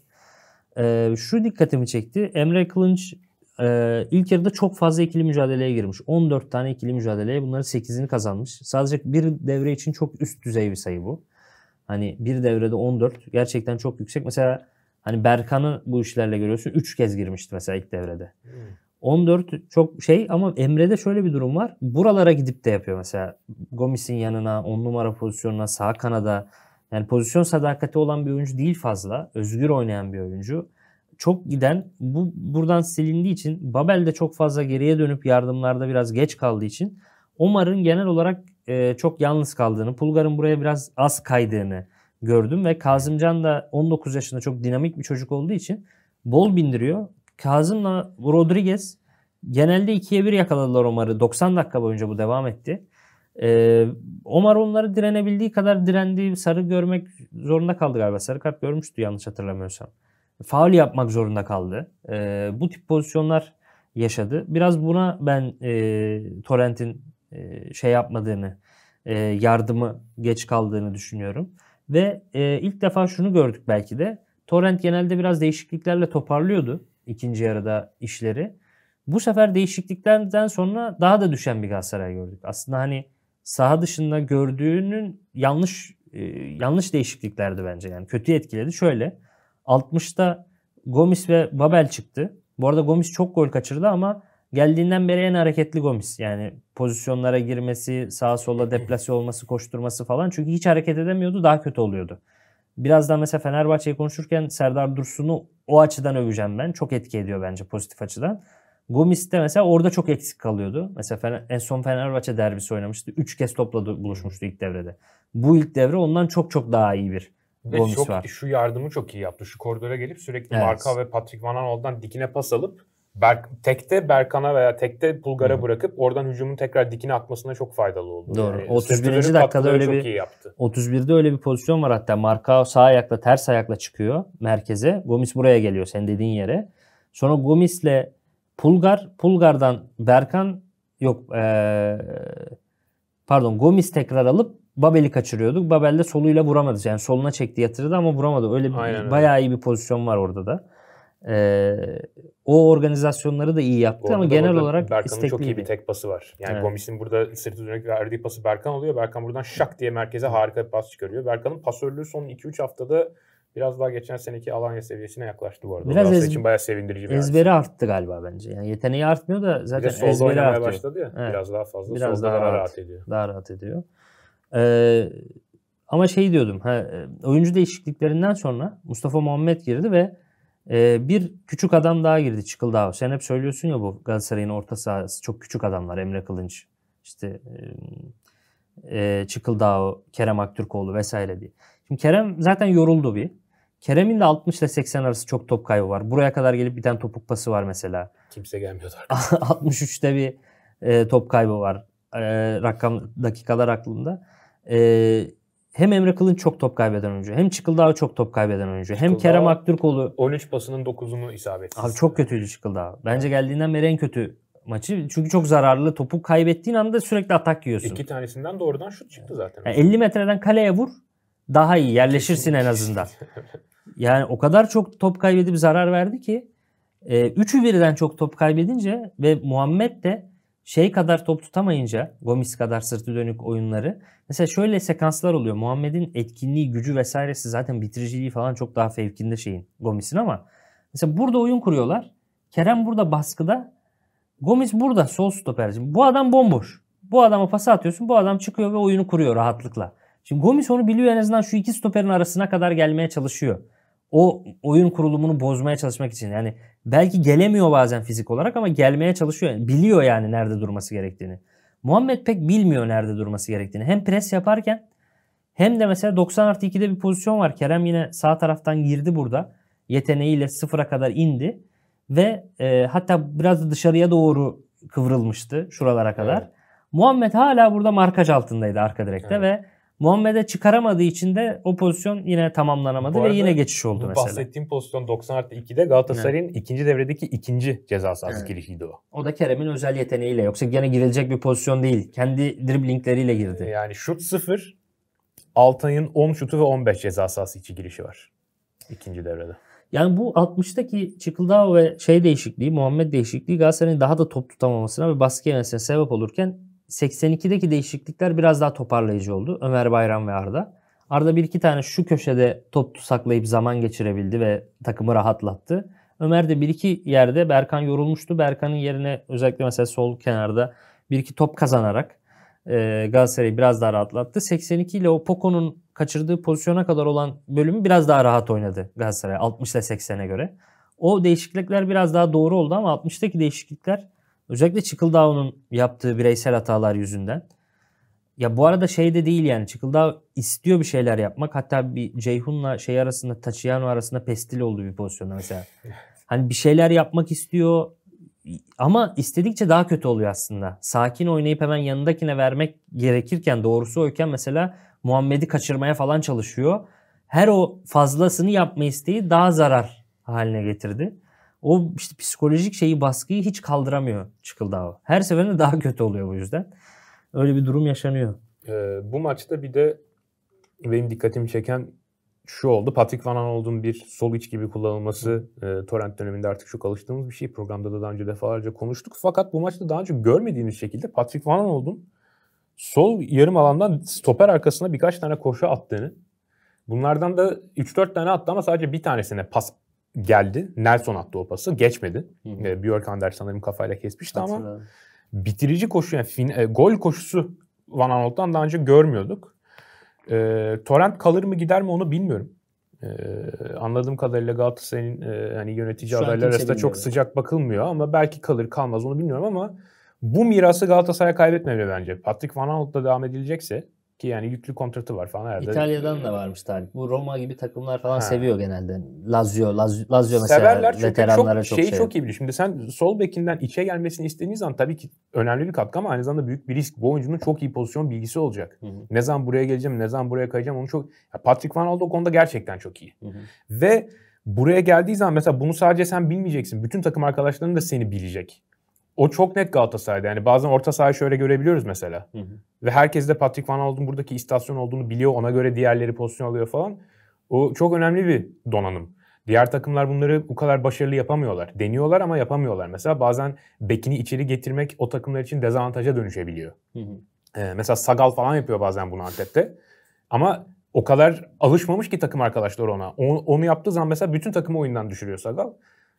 Ee, şu dikkatimi çekti. Emre Kılınç e, ilk yarıda çok fazla ikili mücadeleye girmiş. 14 tane ikili mücadeleye bunları 8'ini kazanmış. Sadece bir devre için çok üst düzey bir sayı bu. Hani bir devrede 14 gerçekten çok yüksek. Mesela hani Berkan'ı bu işlerle görüyorsun. 3 kez girmişti mesela ilk devrede. Hmm. 14 çok şey ama Emre'de şöyle bir durum var. Buralara gidip de yapıyor mesela. Gomis'in yanına, 10 numara pozisyonuna, sağ kanada. Yani pozisyon sadakati olan bir oyuncu değil fazla. Özgür oynayan bir oyuncu. Çok giden bu buradan silindiği için Babel de çok fazla geriye dönüp yardımlarda biraz geç kaldığı için Omar'ın genel olarak e, çok yalnız kaldığını, Pulgar'ın buraya biraz az kaydığını gördüm ve Kazımcan da 19 yaşında çok dinamik bir çocuk olduğu için bol bindiriyor. Kazım'la Rodriguez genelde ikiye bir yakaladılar Omar'ı. 90 dakika boyunca bu devam etti. Ee, Omar onları direnebildiği kadar direndi. Sarı görmek zorunda kaldı galiba. Sarı kart görmüştü yanlış hatırlamıyorsam. Faul yapmak zorunda kaldı. Ee, bu tip pozisyonlar yaşadı. Biraz buna ben e, Torrent'in şey yapmadığını, yardımı geç kaldığını düşünüyorum. Ve ilk defa şunu gördük belki de. Torrent genelde biraz değişikliklerle toparlıyordu ikinci yarıda işleri. Bu sefer değişikliklerden sonra daha da düşen bir Galatasaray gördük. Aslında hani saha dışında gördüğünün yanlış yanlış değişikliklerdi bence. Yani kötü etkiledi. Şöyle 60'ta Gomis ve Babel çıktı. Bu arada Gomis çok gol kaçırdı ama Geldiğinden beri en hareketli Gomis. Yani pozisyonlara girmesi, sağa sola deplase olması, koşturması falan. Çünkü hiç hareket edemiyordu. Daha kötü oluyordu. Birazdan mesela Fenerbahçe'yi konuşurken Serdar Dursun'u o açıdan öveceğim ben. Çok etki ediyor bence pozitif açıdan. Gomis de mesela orada çok eksik kalıyordu. Mesela Fener, en son Fenerbahçe derbisi oynamıştı. Üç kez topla buluşmuştu ilk devrede. Bu ilk devre ondan çok çok daha iyi bir ve Gomis çok, var. Şu yardımı çok iyi yaptı. Şu koridora gelip sürekli evet. Marka ve Patrick Van Aanholt'dan dikine pas alıp Berk, tekte Berkan'a veya tekte Pulgar'a Hı. bırakıp oradan hücumun tekrar dikine atmasına çok faydalı oldu. Doğru. Yani 31. dakikada öyle bir 31'de öyle bir pozisyon var hatta. Marka sağ ayakla ters ayakla çıkıyor merkeze. Gomis buraya geliyor sen dediğin yere. Sonra Gomis'le Pulgar, Pulgar'dan Berkan yok ee, pardon Gomis tekrar alıp Babel'i kaçırıyorduk. Babel de soluyla vuramadı. Yani soluna çekti yatırdı ama vuramadı. Öyle bir, Aynen, bayağı iyi bir pozisyon var orada da. E, o organizasyonları da iyi yaptı ama genel olarak Berkan'ın çok iyi bir tek pası var. Yani evet. Gomis'in burada sırtı dönerek verdiği pası Berkan oluyor. Berkan buradan şak diye merkeze harika bir pas çıkarıyor. Berkan'ın pasörlüğü son 2-3 haftada biraz daha geçen seneki Alanya seviyesine yaklaştı bu arada. Biraz ez- için bayağı sevindirici bir Ezberi artı. arttı galiba bence. Yani yeteneği artmıyor da zaten bir de ezberi artıyor. başladı ya. Evet. Biraz daha fazla biraz solda daha, daha rahat, rahat ediyor. Daha rahat ediyor. Ee, ama şey diyordum. Ha, e, oyuncu değişikliklerinden sonra Mustafa Muhammed girdi ve ee, bir küçük adam daha girdi Çıkıldağ. Sen hep söylüyorsun ya bu Galatasaray'ın orta sahası çok küçük adamlar. Emre Kılınç, işte e, Çıkıldağ, Kerem Aktürkoğlu vesaire diye. Şimdi Kerem zaten yoruldu bir. Kerem'in de 60 ile 80 arası çok top kaybı var. Buraya kadar gelip bir tane topuk pası var mesela. Kimse gelmiyordu. 63'te bir e, top kaybı var. E, rakam dakikalar aklında. E, hem Emre Kılınç çok top kaybeden oyuncu. Hem Çıkıldağ çok top kaybeden oyuncu. Çıkıldağ, hem Kerem Aktürkoğlu. 13 pasının 9'unu isabet. Abi çok kötüydü Çıkıldağ. Bence geldiğinden beri en kötü maçı. Çünkü çok zararlı. Topu kaybettiğin anda sürekli atak yiyorsun. İki tanesinden doğrudan şut çıktı zaten. Yani 50 metreden kaleye vur. Daha iyi yerleşirsin en azından. yani o kadar çok top kaybedip zarar verdi ki. E, üçü birden çok top kaybedince ve Muhammed de şey kadar top tutamayınca Gomis kadar sırtı dönük oyunları mesela şöyle sekanslar oluyor. Muhammed'in etkinliği, gücü vesairesi zaten bitiriciliği falan çok daha fevkinde şeyin Gomis'in ama mesela burada oyun kuruyorlar. Kerem burada baskıda. Gomis burada sol stoper. Şimdi bu adam bomboş. Bu adama pası atıyorsun. Bu adam çıkıyor ve oyunu kuruyor rahatlıkla. Şimdi Gomis onu biliyor en azından şu iki stoperin arasına kadar gelmeye çalışıyor. O oyun kurulumunu bozmaya çalışmak için. Yani Belki gelemiyor bazen fizik olarak ama gelmeye çalışıyor. biliyor yani nerede durması gerektiğini. Muhammed pek bilmiyor nerede durması gerektiğini. Hem pres yaparken hem de mesela 90 artı 2'de bir pozisyon var. Kerem yine sağ taraftan girdi burada. Yeteneğiyle sıfıra kadar indi. Ve e, hatta biraz dışarıya doğru kıvrılmıştı şuralara kadar. Evet. Muhammed hala burada markaj altındaydı arka direkte evet. ve Muhammed'e çıkaramadığı için de o pozisyon yine tamamlanamadı ve yine geçiş oldu mesela. Bahsettiğim pozisyon 90 artı 2'de Galatasaray'ın evet. ikinci devredeki ikinci ceza sahası evet. girişiydi o. O da Kerem'in özel yeteneğiyle yoksa gene girilecek bir pozisyon değil. Kendi driblingleriyle girdi. Ee, yani şut 0, Altay'ın 10 şutu ve 15 ceza sahası içi girişi var ikinci devrede. Yani bu 60'taki Çıkıldağ ve şey değişikliği, Muhammed değişikliği Galatasaray'ın daha da top tutamamasına ve baskı yemesine sebep olurken 82'deki değişiklikler biraz daha toparlayıcı oldu. Ömer Bayram ve Arda. Arda bir iki tane şu köşede top saklayıp zaman geçirebildi ve takımı rahatlattı. Ömer de bir iki yerde Berkan yorulmuştu. Berkan'ın yerine özellikle mesela sol kenarda bir iki top kazanarak e, Galatasaray'ı biraz daha rahatlattı. 82 ile o Poco'nun kaçırdığı pozisyona kadar olan bölümü biraz daha rahat oynadı Galatasaray 60 ile 80'e göre. O değişiklikler biraz daha doğru oldu ama 60'taki değişiklikler Özellikle Çıkıldağ'ın yaptığı bireysel hatalar yüzünden. Ya bu arada şey de değil yani Çıkıldağ istiyor bir şeyler yapmak. Hatta bir Ceyhun'la şey arasında Tachiano arasında pestil olduğu bir pozisyonda mesela. hani bir şeyler yapmak istiyor ama istedikçe daha kötü oluyor aslında. Sakin oynayıp hemen yanındakine vermek gerekirken doğrusu oyken mesela Muhammed'i kaçırmaya falan çalışıyor. Her o fazlasını yapma isteği daha zarar haline getirdi o işte psikolojik şeyi baskıyı hiç kaldıramıyor Çıkıldağ. Her seferinde daha kötü oluyor bu yüzden. Öyle bir durum yaşanıyor. Ee, bu maçta bir de benim dikkatimi çeken şu oldu. Patrick Van Aanhold'un bir sol iç gibi kullanılması e, torrent döneminde artık çok alıştığımız bir şey. Programda da daha önce defalarca konuştuk. Fakat bu maçta daha önce görmediğimiz şekilde Patrick Van Aanhold'un sol yarım alandan stoper arkasına birkaç tane koşu attığını, bunlardan da 3-4 tane attı ama sadece bir tanesine pas geldi. Nelson attı o pası. Geçmedi. E, Björk Ander sanırım kafayla kesmişti Hatırladım. ama bitirici koşu yani fin, e, gol koşusu Van Aanholt'tan daha önce görmüyorduk. E, Torrent kalır mı gider mi onu bilmiyorum. E, anladığım kadarıyla Galatasaray'ın e, hani yönetici Şu arasında çok sıcak bakılmıyor ama belki kalır kalmaz onu bilmiyorum ama bu mirası Galatasaray'a kaybetmemeli bence. Patrick Van Aanholt'la devam edilecekse ki yani yüklü kontratı var falan herhalde. İtalya'dan da varmış talip. Bu Roma gibi takımlar falan ha. seviyor genelde. Lazio, Lazio, Lazio mesela Severler çünkü veteranlara çok, çok şeyi çok iyi biliyor. Şimdi sen sol bekinden içe gelmesini istediğiniz zaman tabii ki önemli bir katkı ama aynı zamanda büyük bir risk. Bu oyuncunun çok iyi pozisyon bilgisi olacak. Hı hı. Ne zaman buraya geleceğim, ne zaman buraya kayacağım onu çok... Ya Patrick Van Aldo o konuda gerçekten çok iyi. Hı hı. Ve buraya geldiği zaman mesela bunu sadece sen bilmeyeceksin. Bütün takım arkadaşların da seni bilecek o çok net Galatasaray'da. Yani bazen orta sahayı şöyle görebiliyoruz mesela. Hı hı. Ve herkes de Patrick Van Alden buradaki istasyon olduğunu biliyor. Ona göre diğerleri pozisyon alıyor falan. O çok önemli bir donanım. Diğer takımlar bunları bu kadar başarılı yapamıyorlar. Deniyorlar ama yapamıyorlar. Mesela bazen bekini içeri getirmek o takımlar için dezavantaja dönüşebiliyor. Hı hı. Ee, mesela Sagal falan yapıyor bazen bunu Antep'te. Ama o kadar alışmamış ki takım arkadaşları ona. Onu, onu yaptığı zaman mesela bütün takımı oyundan düşürüyor Sagal.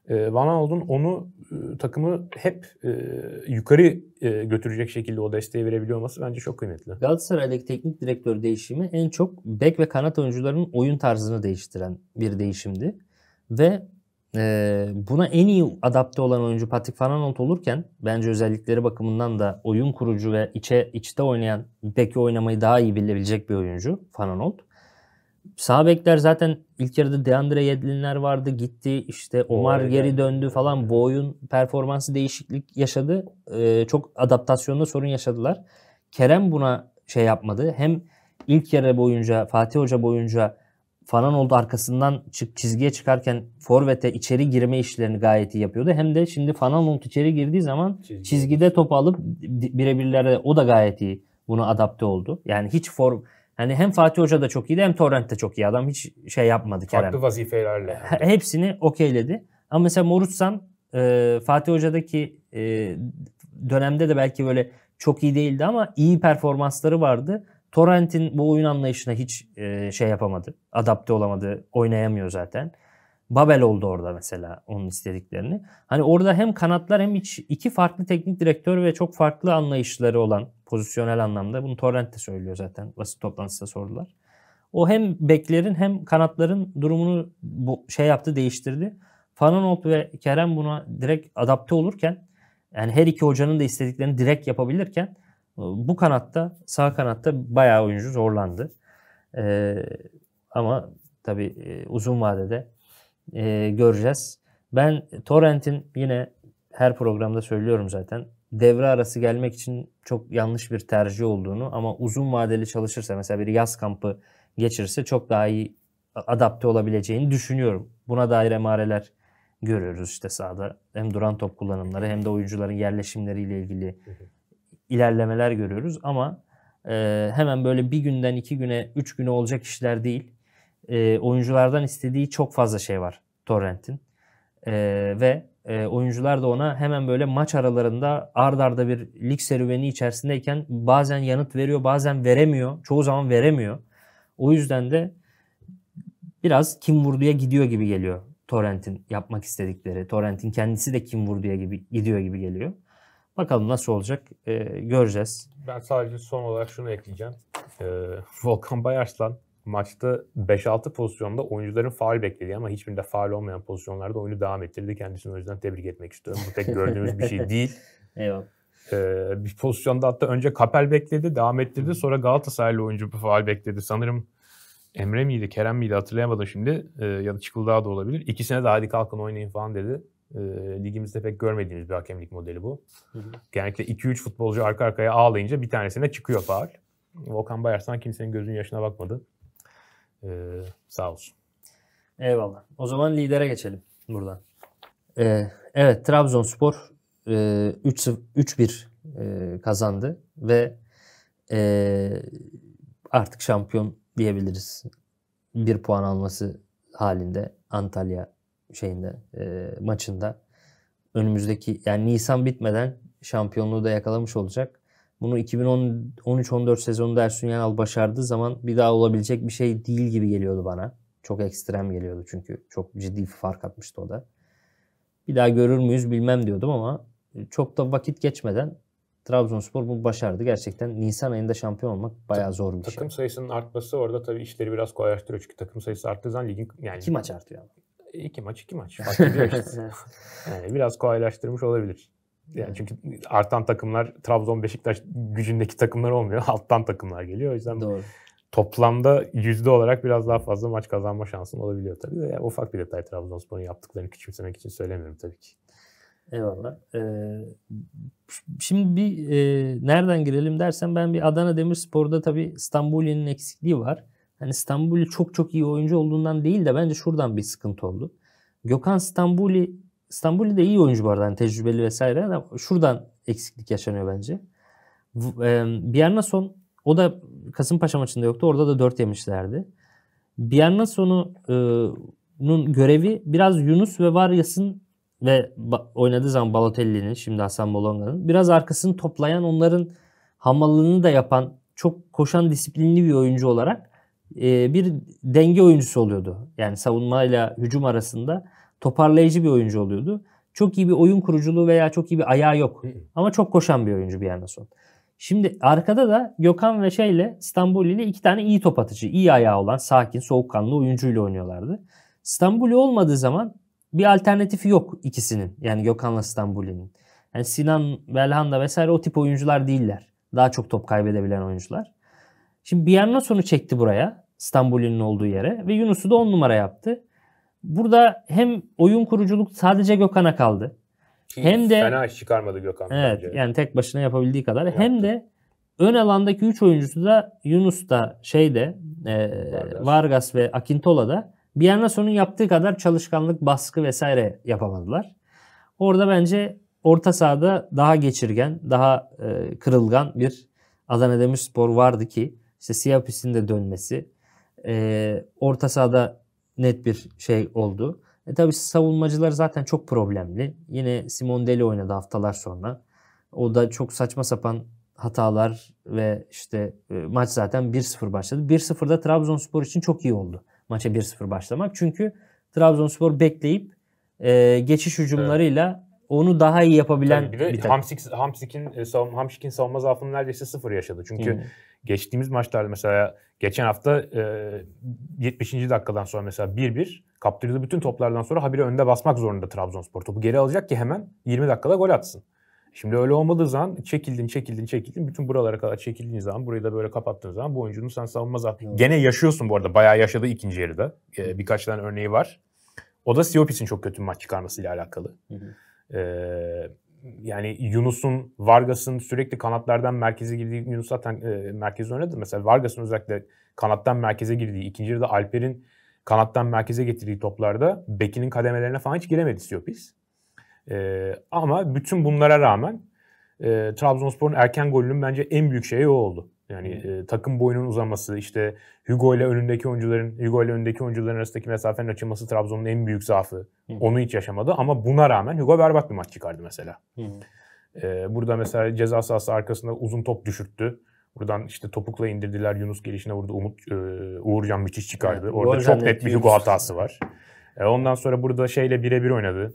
Ee, e, Van Aanholt'un onu takımı hep e, yukarı e, götürecek şekilde o desteği verebiliyor olması bence çok kıymetli. Galatasaray'daki teknik direktör değişimi en çok bek ve kanat oyuncularının oyun tarzını değiştiren bir değişimdi. Ve e, buna en iyi adapte olan oyuncu Patrick Van Aanholt olurken bence özellikleri bakımından da oyun kurucu ve içe içte oynayan beki oynamayı daha iyi bilebilecek bir oyuncu Van Aanholt sağ bekler zaten ilk yarıda Deandre Yedlinler vardı gitti işte Omar o, geri yani. döndü falan bu oyun performansı değişiklik yaşadı. Ee, çok adaptasyonda sorun yaşadılar. Kerem buna şey yapmadı. Hem ilk yarı boyunca Fatih Hoca boyunca falan oldu arkasından çık çizgiye çıkarken forvete içeri girme işlerini gayet iyi yapıyordu. Hem de şimdi Fanalant içeri girdiği zaman Çizgi. çizgide top alıp birebirlere o da gayet iyi bunu adapte oldu. Yani hiç form Hani hem Fatih Hoca da çok iyiydi hem Torrent de çok iyi. Adam hiç şey yapmadı Farklı Kerem. Farklı vazifelerle. Yani. Hepsini okeyledi. Ama mesela Morutsan e, Fatih Hoca'daki e, dönemde de belki böyle çok iyi değildi ama iyi performansları vardı. Torrent'in bu oyun anlayışına hiç e, şey yapamadı. Adapte olamadı. Oynayamıyor zaten. Babel oldu orada mesela onun istediklerini. Hani orada hem kanatlar hem hiç iki farklı teknik direktör ve çok farklı anlayışları olan Pozisyonel anlamda. Bunu Torrent de söylüyor zaten. Basın toplantısında sordular. O hem beklerin hem kanatların durumunu bu şey yaptı, değiştirdi. Fanonolt ve Kerem buna direkt adapte olurken yani her iki hocanın da istediklerini direkt yapabilirken bu kanatta sağ kanatta bayağı oyuncu zorlandı. Ee, ama tabii e, uzun vadede e, göreceğiz. Ben Torrent'in yine her programda söylüyorum zaten devre arası gelmek için çok yanlış bir tercih olduğunu ama uzun vadeli çalışırsa mesela bir yaz kampı geçirirse çok daha iyi adapte olabileceğini düşünüyorum. Buna dair emareler görüyoruz işte sahada. Hem duran top kullanımları hem de oyuncuların yerleşimleriyle ilgili ilerlemeler görüyoruz ama e, hemen böyle bir günden iki güne, üç güne olacak işler değil. E, oyunculardan istediği çok fazla şey var Torrent'in. E, ve ee, oyuncular da ona hemen böyle maç aralarında ard arda bir lig serüveni içerisindeyken bazen yanıt veriyor bazen veremiyor. Çoğu zaman veremiyor. O yüzden de biraz kim vurduya gidiyor gibi geliyor Torrent'in yapmak istedikleri. Torrent'in kendisi de kim vurduya gibi gidiyor gibi geliyor. Bakalım nasıl olacak e, göreceğiz. Ben sadece son olarak şunu ekleyeceğim. E, Volkan Bayarslan maçta 5-6 pozisyonda oyuncuların faal bekledi ama hiçbirinde faal olmayan pozisyonlarda oyunu devam ettirdi. Kendisini o yüzden tebrik etmek istiyorum. Bu tek gördüğümüz bir şey değil. Eyvallah. Ee, bir pozisyonda hatta önce Kapel bekledi, devam ettirdi. Sonra Galatasaraylı oyuncu bir faal bekledi. Sanırım Emre miydi, Kerem miydi hatırlayamadım şimdi. Ee, ya da Çıkıldağ da olabilir. İkisine de hadi kalkın oynayın falan dedi. Ee, ligimizde pek görmediğimiz bir hakemlik modeli bu. Hı hı. Genellikle 2-3 futbolcu arka arkaya ağlayınca bir tanesine çıkıyor faal. Volkan Bayarsan kimsenin gözünün yaşına bakmadı. Ee, sağ olsun. Eyvallah. O zaman lidere geçelim buradan. Ee, evet Trabzonspor e, 3-1 e, kazandı ve e, artık şampiyon diyebiliriz. Bir puan alması halinde Antalya şeyinde e, maçında önümüzdeki yani Nisan bitmeden şampiyonluğu da yakalamış olacak. Bunu 2013-14 sezonunda Ersun Yanal başardığı zaman bir daha olabilecek bir şey değil gibi geliyordu bana. Çok ekstrem geliyordu çünkü. Çok ciddi bir fark atmıştı o da. Bir daha görür müyüz bilmem diyordum ama e, çok da vakit geçmeden Trabzonspor bunu başardı. Gerçekten Nisan ayında şampiyon olmak bayağı zor bir takım şey. Takım sayısının artması orada tabii işleri biraz kolaylaştırıyor. Çünkü takım sayısı arttığı zaman ligin... Yani iki maç artıyor ama. İki maç, iki maç. Fark ediyor işte. yani biraz kolaylaştırmış olabilir. Yani çünkü artan takımlar Trabzon, Beşiktaş gücündeki takımlar olmuyor. Alttan takımlar geliyor. O yüzden Doğru. toplamda yüzde olarak biraz daha fazla maç kazanma şansın olabiliyor tabii. De. Yani ufak bir detay Trabzonspor'un yaptıklarını küçümsemek için söylemiyorum tabii ki. Eyvallah. Ee, şimdi bir e, nereden girelim dersen ben bir Adana Demirspor'da tabii İstanbul'un eksikliği var. Hani İstanbul'u çok çok iyi oyuncu olduğundan değil de bence şuradan bir sıkıntı oldu. Gökhan İstanbul'i İstanbul'da iyi oyuncu bu arada. Yani tecrübeli vesaire. Ama şuradan eksiklik yaşanıyor bence. Bierna son o da Kasımpaşa maçında yoktu. Orada da 4 yemişlerdi. Bierna sonunun e, görevi biraz Yunus ve Varyas'ın ve oynadığı zaman Balotelli'nin şimdi Hasan Bolonga'nın biraz arkasını toplayan onların hamallığını da yapan çok koşan disiplinli bir oyuncu olarak e, bir denge oyuncusu oluyordu. Yani savunmayla hücum arasında toparlayıcı bir oyuncu oluyordu. Çok iyi bir oyun kuruculuğu veya çok iyi bir ayağı yok. Ama çok koşan bir oyuncu bir yana son. Şimdi arkada da Gökhan ve şeyle İstanbul ile iki tane iyi top atıcı, iyi ayağı olan, sakin, soğukkanlı oyuncuyla oynuyorlardı. İstanbul olmadığı zaman bir alternatifi yok ikisinin. Yani Gökhan'la İstanbul'un. Yani Sinan, Belhanda vesaire o tip oyuncular değiller. Daha çok top kaybedebilen oyuncular. Şimdi Bianna sonu çekti buraya. İstanbul'un olduğu yere ve Yunus'u da on numara yaptı. Burada hem oyun kuruculuk sadece Gökhan'a kaldı. Hiç hem de fena iş çıkarmadı Gökhan. Evet bence. yani tek başına yapabildiği kadar. Yaptı. Hem de ön alandaki 3 oyuncusu da Yunus da şeyde e, Vargas. ve Akintola da bir sonun yaptığı kadar çalışkanlık, baskı vesaire yapamadılar. Orada bence orta sahada daha geçirgen, daha e, kırılgan bir Adana Demirspor vardı ki işte Siyapis'in de dönmesi, e, orta sahada net bir şey oldu. E tabi savunmacılar zaten çok problemli. Yine Simon Deli oynadı haftalar sonra. O da çok saçma sapan hatalar ve işte e, maç zaten 1-0 başladı. 1-0'da Trabzonspor için çok iyi oldu maça 1-0 başlamak. Çünkü Trabzonspor bekleyip e, geçiş hücumlarıyla evet. onu daha iyi yapabilen Tabii bir de bir e, Hamsik'in savunma, savunma zaafını neredeyse sıfır yaşadı. Çünkü hmm geçtiğimiz maçlarda mesela geçen hafta e, 70. dakikadan sonra mesela 1-1 kaptırdığı bütün toplardan sonra habire önde basmak zorunda Trabzonspor. Topu geri alacak ki hemen 20 dakikada gol atsın. Şimdi öyle olmadığı zaman çekildin, çekildin, çekildin. Bütün buralara kadar çekildiğin zaman, burayı da böyle kapattığın zaman bu oyuncunun sen savunma zaten Evet. Gene yaşıyorsun bu arada. Bayağı yaşadı ikinci yarıda. Ee, birkaç tane örneği var. O da Siopis'in çok kötü maç çıkarmasıyla alakalı. Hı hı. Ee, yani Yunus'un, Vargas'ın sürekli kanatlardan merkeze girdiği, Yunus zaten e, merkeze oynadı. Mesela Vargas'ın özellikle kanattan merkeze girdiği, ikinci yarıda Alper'in kanattan merkeze getirdiği toplarda Bekin'in kademelerine falan hiç giremedi Siopis. E, ama bütün bunlara rağmen e, Trabzonspor'un erken golünün bence en büyük şeyi o oldu. Yani e, takım boyunun uzaması, işte Hugo ile önündeki oyuncuların, Hugo ile önündeki oyuncuların arasındaki mesafenin açılması Trabzon'un en büyük zaafı. Hı. Onu hiç yaşamadı ama buna rağmen Hugo berbat bir maç çıkardı mesela. E, burada mesela ceza sahası arkasında uzun top düşürttü. Buradan işte topukla indirdiler. Yunus gelişine vurdu. Umut e, Uğurcan müthiş çıkardı. Evet, Orada çok net bir Hugo hatası var. E, ondan sonra burada şeyle birebir oynadı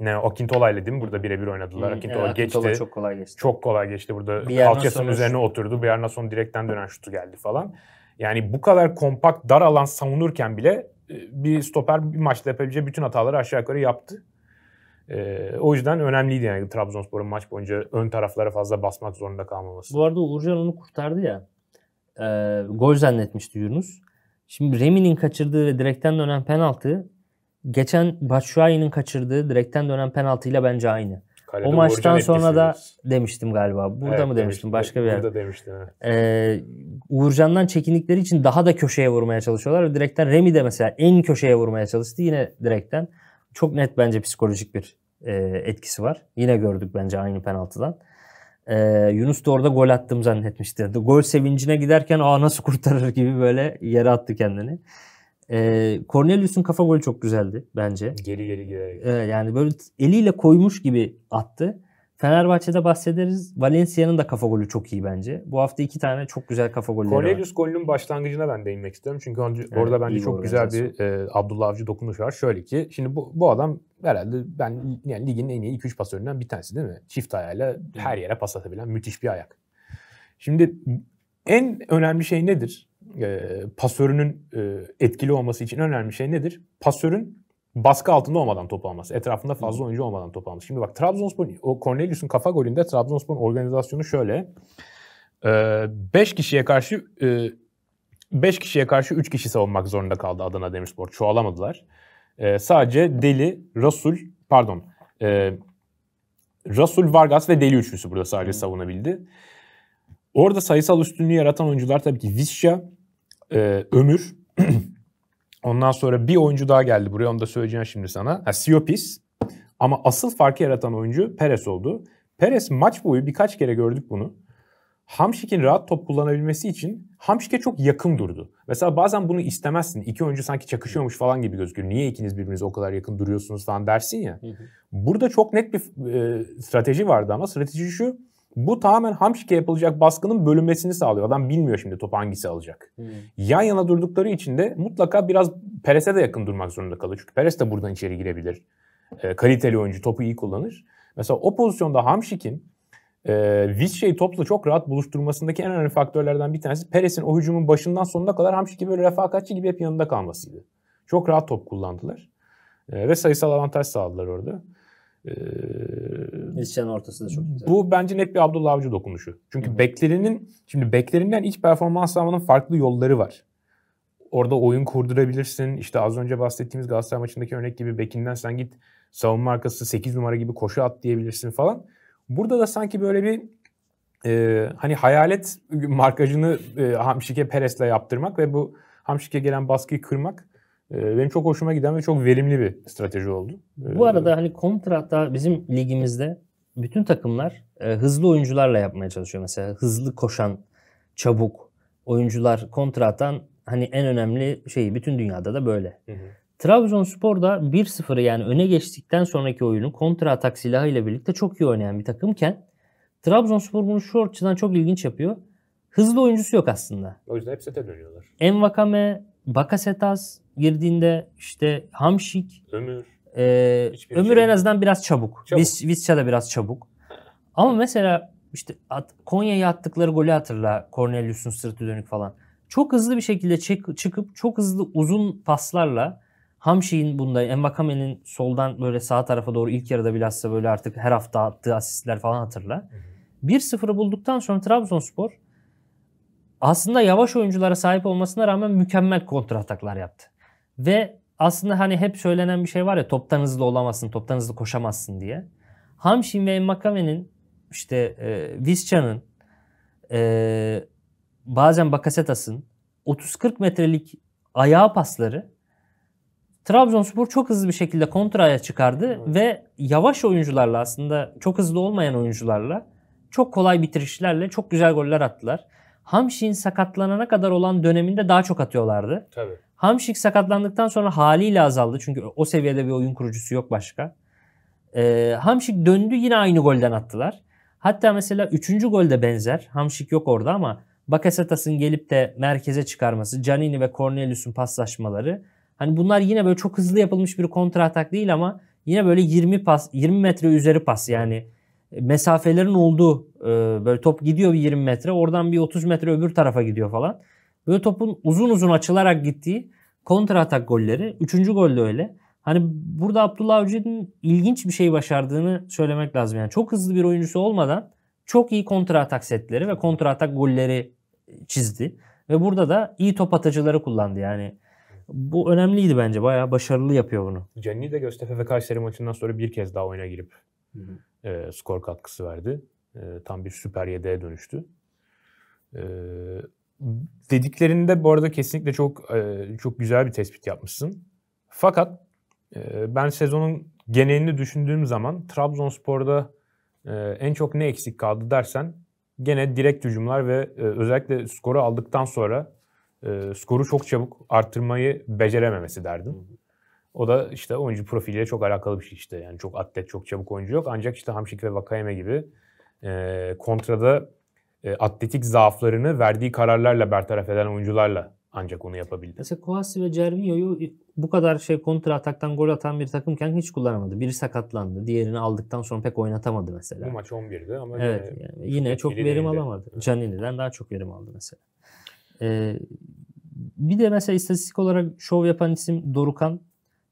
ne Akintola ile değil mi burada birebir oynadılar. Hmm, Akintola evet, geçti. Akintola çok kolay geçti. Çok kolay geçti. Burada Altyası'nın üzerine oturdu. Bir son direkten dönen şutu geldi falan. Yani bu kadar kompakt dar alan savunurken bile e, bir stoper bir maçta yapabileceği bütün hataları aşağı yukarı yaptı. Ee, o yüzden önemliydi yani Trabzonspor'un maç boyunca ön taraflara fazla basmak zorunda kalmaması. Bu arada Uğurcan onu kurtardı ya. E, gol zannetmişti Yunus. Şimdi Remi'nin kaçırdığı ve direkten dönen penaltı geçen Batshuayi'nin kaçırdığı direkten dönen penaltıyla bence aynı. Kalede o maçtan sonra da demiştim galiba. Burada evet, mı demiştim? demiştim başka bir yerde. Burada demiştim. Evet. Ee, Uğurcan'dan çekindikleri için daha da köşeye vurmaya çalışıyorlar. Ve direkten Remi de mesela en köşeye vurmaya çalıştı. Yine direkten. Çok net bence psikolojik bir e, etkisi var. Yine gördük bence aynı penaltıdan. Ee, Yunus da orada gol attım zannetmişti. Gol sevincine giderken aa nasıl kurtarır gibi böyle yere attı kendini. E, Cornelius'un kafa golü çok güzeldi bence. Geri geri geri. E, yani böyle eliyle koymuş gibi attı. Fenerbahçe'de bahsederiz. Valencia'nın da kafa golü çok iyi bence. Bu hafta iki tane çok güzel kafa golleri Cornelius var. Cornelius golünün başlangıcına ben değinmek istiyorum. Çünkü orada evet, bence çok güzel bir e, Abdullah Avcı dokunuş var. Şöyle ki şimdi bu, bu adam herhalde ben yani ligin en iyi 2-3 pasöründen bir tanesi değil mi? Çift ayağıyla her yere pas atabilen müthiş bir ayak. Şimdi en önemli şey nedir? e, pasörünün e, etkili olması için önemli şey nedir? Pasörün baskı altında olmadan top alması. Etrafında fazla oyuncu olmadan top alması. Şimdi bak Trabzonspor, o Cornelius'un kafa golünde Trabzonspor organizasyonu şöyle. 5 e, ee, kişiye karşı 5 e, kişiye karşı 3 kişi savunmak zorunda kaldı Adana Demirspor. Çoğalamadılar. E, sadece Deli, Rasul, pardon e, Rasul Vargas ve Deli üçlüsü burada sadece savunabildi. Orada sayısal üstünlüğü yaratan oyuncular tabii ki Visca, e, Ömür. Ondan sonra bir oyuncu daha geldi buraya. Onu da söyleyeceğim şimdi sana. Ha, Siopis. Ama asıl farkı yaratan oyuncu Perez oldu. Perez maç boyu birkaç kere gördük bunu. Hamşik'in rahat top kullanabilmesi için Hamşik'e çok yakın durdu. Mesela bazen bunu istemezsin. İki oyuncu sanki çakışıyormuş falan gibi gözüküyor. Niye ikiniz birbirinize o kadar yakın duruyorsunuz falan dersin ya. Burada çok net bir e, strateji vardı ama strateji şu. Bu tamamen Hamşik'e yapılacak baskının bölünmesini sağlıyor. Adam bilmiyor şimdi topu hangisi alacak. Hmm. Yan yana durdukları için de mutlaka biraz Peres'e de yakın durmak zorunda kalıyor. Çünkü Peres de buradan içeri girebilir. E, kaliteli oyuncu, topu iyi kullanır. Mesela o pozisyonda Hamşik'in e, Vizca'yı topla çok rahat buluşturmasındaki en önemli faktörlerden bir tanesi Peres'in o hücumun başından sonuna kadar Hamşik'i böyle refakatçi gibi hep yanında kalmasıydı. Çok rahat top kullandılar. E, ve sayısal avantaj sağladılar orada. Ee, İlişkinin ortası da çok güzel. Bu bence net bir Abdullah Avcı dokunuşu. Çünkü hı beklerinin, şimdi beklerinden iç performans sağlamanın farklı yolları var. Orada oyun kurdurabilirsin. İşte az önce bahsettiğimiz Galatasaray maçındaki örnek gibi bekinden sen git savunma arkası 8 numara gibi koşu at diyebilirsin falan. Burada da sanki böyle bir e, hani hayalet markajını e, Hamşike Peres'le yaptırmak ve bu Hamşike gelen baskıyı kırmak ee, benim çok hoşuma giden ve çok verimli bir strateji oldu. Ee, Bu arada hani kontratta bizim ligimizde bütün takımlar e, hızlı oyuncularla yapmaya çalışıyor. Mesela hızlı koşan, çabuk oyuncular kontrattan hani en önemli şeyi bütün dünyada da böyle. Hı Trabzonspor da 1-0 yani öne geçtikten sonraki oyunu kontra atak silahıyla birlikte çok iyi oynayan bir takımken Trabzonspor bunu şu açıdan çok ilginç yapıyor. Hızlı oyuncusu yok aslında. O yüzden hep sete dönüyorlar. Envakame, Bakasetas, girdiğinde işte Hamşik, Ömür, e, şey Ömür şey en azından biraz çabuk. çabuk. Visca da biraz çabuk. Ama mesela işte at, Konya'ya attıkları golü hatırla. Cornelius'un sırtı dönük falan. Çok hızlı bir şekilde çık, çıkıp çok hızlı uzun paslarla Hamşik'in bunda Mbakame'nin soldan böyle sağ tarafa doğru ilk yarıda bilhassa böyle artık her hafta attığı asistler falan hatırla. 1-0'ı bulduktan sonra Trabzonspor aslında yavaş oyunculara sahip olmasına rağmen mükemmel kontra yaptı. Ve aslında hani hep söylenen bir şey var ya toptan hızlı olamazsın, toptan hızlı koşamazsın diye. Hamşin ve Makave'nin işte e, Visca'nın e, bazen Bakasetas'ın 30-40 metrelik ayağa pasları Trabzonspor çok hızlı bir şekilde kontraya çıkardı evet. ve yavaş oyuncularla aslında çok hızlı olmayan oyuncularla çok kolay bitirişlerle çok güzel goller attılar. Hamşin sakatlanana kadar olan döneminde daha çok atıyorlardı. Tabii. Hamşik sakatlandıktan sonra haliyle azaldı. Çünkü o seviyede bir oyun kurucusu yok başka. Ee, Hamşik döndü yine aynı golden attılar. Hatta mesela 3. golde benzer. Hamşik yok orada ama Bakasetas'ın gelip de merkeze çıkarması, Canini ve Cornelius'un paslaşmaları. Hani bunlar yine böyle çok hızlı yapılmış bir kontra atak değil ama yine böyle 20 pas, 20 metre üzeri pas yani mesafelerin olduğu e, böyle top gidiyor bir 20 metre oradan bir 30 metre öbür tarafa gidiyor falan. Böyle topun uzun uzun açılarak gittiği kontra atak golleri. Üçüncü gol de öyle. Hani burada Abdullah Avcı'nın ilginç bir şey başardığını söylemek lazım. Yani çok hızlı bir oyuncusu olmadan çok iyi kontra atak setleri ve kontra atak golleri çizdi. Ve burada da iyi top atıcıları kullandı. Yani bu önemliydi bence. Bayağı başarılı yapıyor bunu. Cenni de Göztepe ve Kayseri maçından sonra bir kez daha oyuna girip e, skor katkısı verdi. E, tam bir süper yedeğe dönüştü. E, dediklerinde bu arada kesinlikle çok e, çok güzel bir tespit yapmışsın. Fakat e, ben sezonun genelini düşündüğüm zaman Trabzonspor'da e, en çok ne eksik kaldı dersen gene direkt hücumlar ve özellikle skoru aldıktan sonra skoru çok çabuk arttırmayı becerememesi derdim. O da işte oyuncu profiliyle çok alakalı bir şey işte. Yani çok atlet, çok çabuk oyuncu yok. Ancak işte Hamşik ve Vakayeme gibi kontrada e, atletik zaaflarını verdiği kararlarla bertaraf eden oyuncularla ancak onu yapabildi. Mesela Kovasi ve Cervinho'yu bu kadar şey kontra ataktan gol atan bir takımken hiç kullanamadı. Biri sakatlandı, diğerini aldıktan sonra pek oynatamadı mesela. Bu maç 11'di ama evet, yine, yani yine çok verim değildi. alamadı. Evet. Canini'den daha çok verim aldı mesela. Ee, bir de mesela istatistik olarak şov yapan isim Dorukan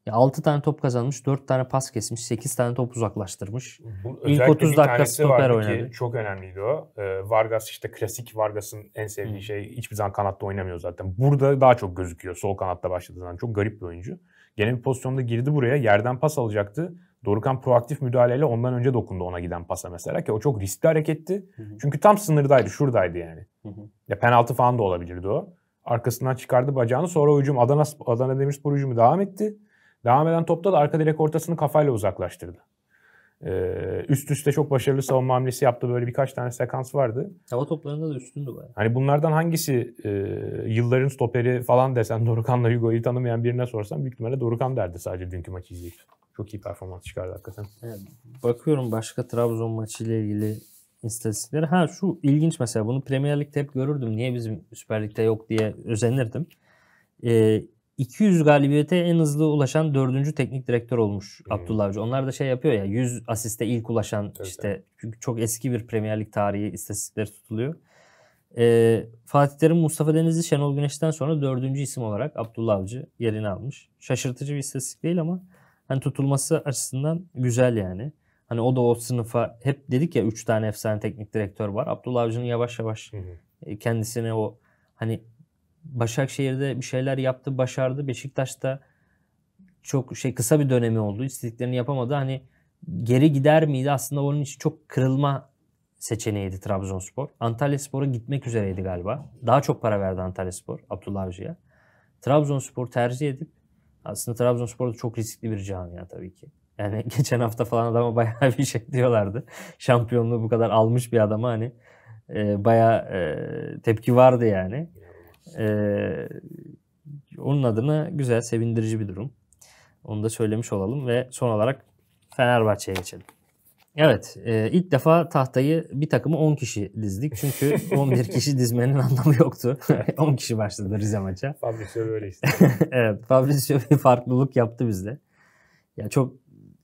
ya 6 tane top kazanmış, 4 tane pas kesmiş, 8 tane top uzaklaştırmış. Bu, İlk 30 dakika stoper oynadı. çok önemliydi o. Ee, Vargas işte klasik Vargas'ın en sevdiği Hı. şey hiçbir zaman kanatta oynamıyor zaten. Burada daha çok gözüküyor sol kanatta başladığı zaman. Çok garip bir oyuncu. Gene bir pozisyonda girdi buraya. Yerden pas alacaktı. Dorukan proaktif müdahaleyle ondan önce dokundu ona giden pasa mesela ki o çok riskli hareketti. Hı hı. Çünkü tam sınırdaydı, şuradaydı yani. Hı hı. Ya penaltı falan da olabilirdi o. Arkasından çıkardı bacağını sonra hücum Adana Adana Demirspor hücumu devam etti. Devam eden topta da arka direk ortasını kafayla uzaklaştırdı. Ee, üst üste çok başarılı savunma hamlesi yaptı. Böyle birkaç tane sekans vardı. Hava toplarında da üstündü bayağı. Hani bunlardan hangisi e, yılların stoperi falan desen Dorukan'la Hugo'yu tanımayan birine sorsan büyük ihtimalle Dorukan derdi sadece dünkü maçı izleyip. Çok iyi performans çıkardı hakikaten. Evet, bakıyorum başka Trabzon maçıyla ilgili istatistikleri. Ha şu ilginç mesela bunu Premier Lig'de hep görürdüm. Niye bizim Süper Lig'de yok diye özenirdim. Ee, 200 galibiyete en hızlı ulaşan dördüncü teknik direktör olmuş hmm. Avcı. Onlar da şey yapıyor ya 100 asiste ilk ulaşan evet, işte çünkü çok eski bir Premier Lig tarihi istatistikleri tutuluyor. Ee, Fatih Terim, Mustafa Denizli, Şenol Güneş'ten sonra dördüncü isim olarak Abdullah Avcı yerini almış. Şaşırtıcı bir istatistik değil ama hani tutulması açısından güzel yani. Hani o da o sınıfa hep dedik ya 3 tane efsane teknik direktör var. Abdullah Avcı'nın yavaş yavaş hı e, kendisine o hani Başakşehir'de bir şeyler yaptı, başardı. Beşiktaş'ta çok şey kısa bir dönemi oldu. İstediklerini yapamadı. Hani geri gider miydi? Aslında onun için çok kırılma seçeneğiydi Trabzonspor. Antalyaspor'a gitmek üzereydi galiba. Daha çok para verdi Antalyaspor Abdullah Avcı'ya. Trabzonspor tercih edip aslında Trabzonspor da çok riskli bir camia tabii ki. Yani geçen hafta falan adama bayağı bir şey diyorlardı. Şampiyonluğu bu kadar almış bir adama hani e, bayağı e, tepki vardı yani. Ee, onun adına güzel, sevindirici bir durum. Onu da söylemiş olalım ve son olarak Fenerbahçe'ye geçelim. Evet, e, ilk defa tahtayı bir takımı 10 kişi dizdik. Çünkü 11 kişi dizmenin anlamı yoktu. 10 kişi başladı Rize maça. Fabrizio böyle işte. evet, Fabrizio bir farklılık yaptı bizde. Ya çok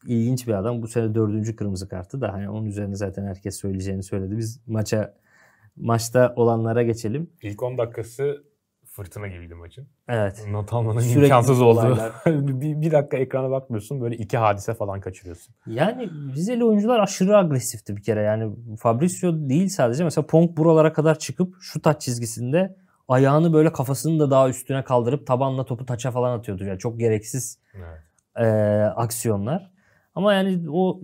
ilginç bir adam. Bu sene dördüncü kırmızı kartı da hani onun üzerine zaten herkes söyleyeceğini söyledi. Biz maça maçta olanlara geçelim. İlk 10 dakikası fırtına gibiydi maçın. Evet. Not almanın Sürekli imkansız oldu. bir, bir dakika ekrana bakmıyorsun böyle iki hadise falan kaçırıyorsun. Yani Rizeli oyuncular aşırı agresifti bir kere. Yani Fabrizio değil sadece mesela Pong buralara kadar çıkıp şu taç çizgisinde ayağını böyle kafasını da daha üstüne kaldırıp tabanla topu taça falan atıyordu. Yani çok gereksiz evet. e, aksiyonlar. Ama yani o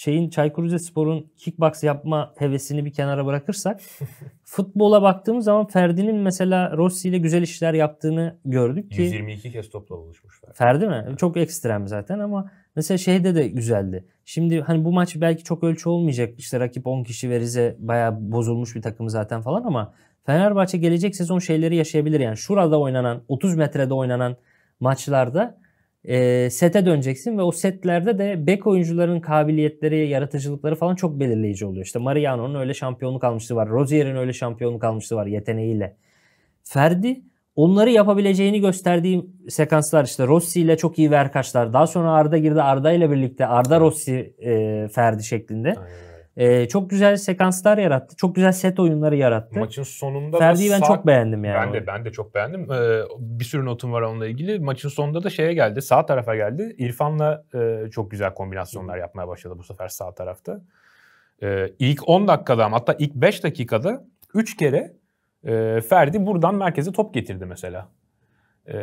şeyin Çaykur Rizespor'un kickbox yapma hevesini bir kenara bırakırsak futbola baktığımız zaman Ferdi'nin mesela Rossi ile güzel işler yaptığını gördük ki 122 kez topla buluşmuş Ferdi. Ferdi mi? Evet. Çok ekstrem zaten ama mesela şeyde de güzeldi. Şimdi hani bu maç belki çok ölçü olmayacak. İşte rakip 10 kişi ve Rize bayağı bozulmuş bir takım zaten falan ama Fenerbahçe gelecek sezon şeyleri yaşayabilir yani. Şurada oynanan 30 metrede oynanan maçlarda e, sete döneceksin ve o setlerde de bek oyuncuların kabiliyetleri, yaratıcılıkları falan çok belirleyici oluyor. İşte Mariano'nun öyle şampiyonluk almıştı var. Rozier'in öyle şampiyonluk almıştı var yeteneğiyle. Ferdi onları yapabileceğini gösterdiği sekanslar işte Rossi ile çok iyi verkaçlar. Daha sonra Arda girdi Arda ile birlikte Arda Rossi e, Ferdi şeklinde. Aynen. E, çok güzel sekanslar yarattı. Çok güzel set oyunları yarattı. Maçın sonunda Ferdi'yi ben saat... çok beğendim yani. Ben de ben de çok beğendim. Ee, bir sürü notum var onunla ilgili. Maçın sonunda da şeye geldi. Sağ tarafa geldi. İrfan'la e, çok güzel kombinasyonlar yapmaya başladı bu sefer sağ tarafta. Ee, ilk 10 dakikada hatta ilk 5 dakikada 3 kere e, Ferdi buradan merkeze top getirdi mesela. Ee,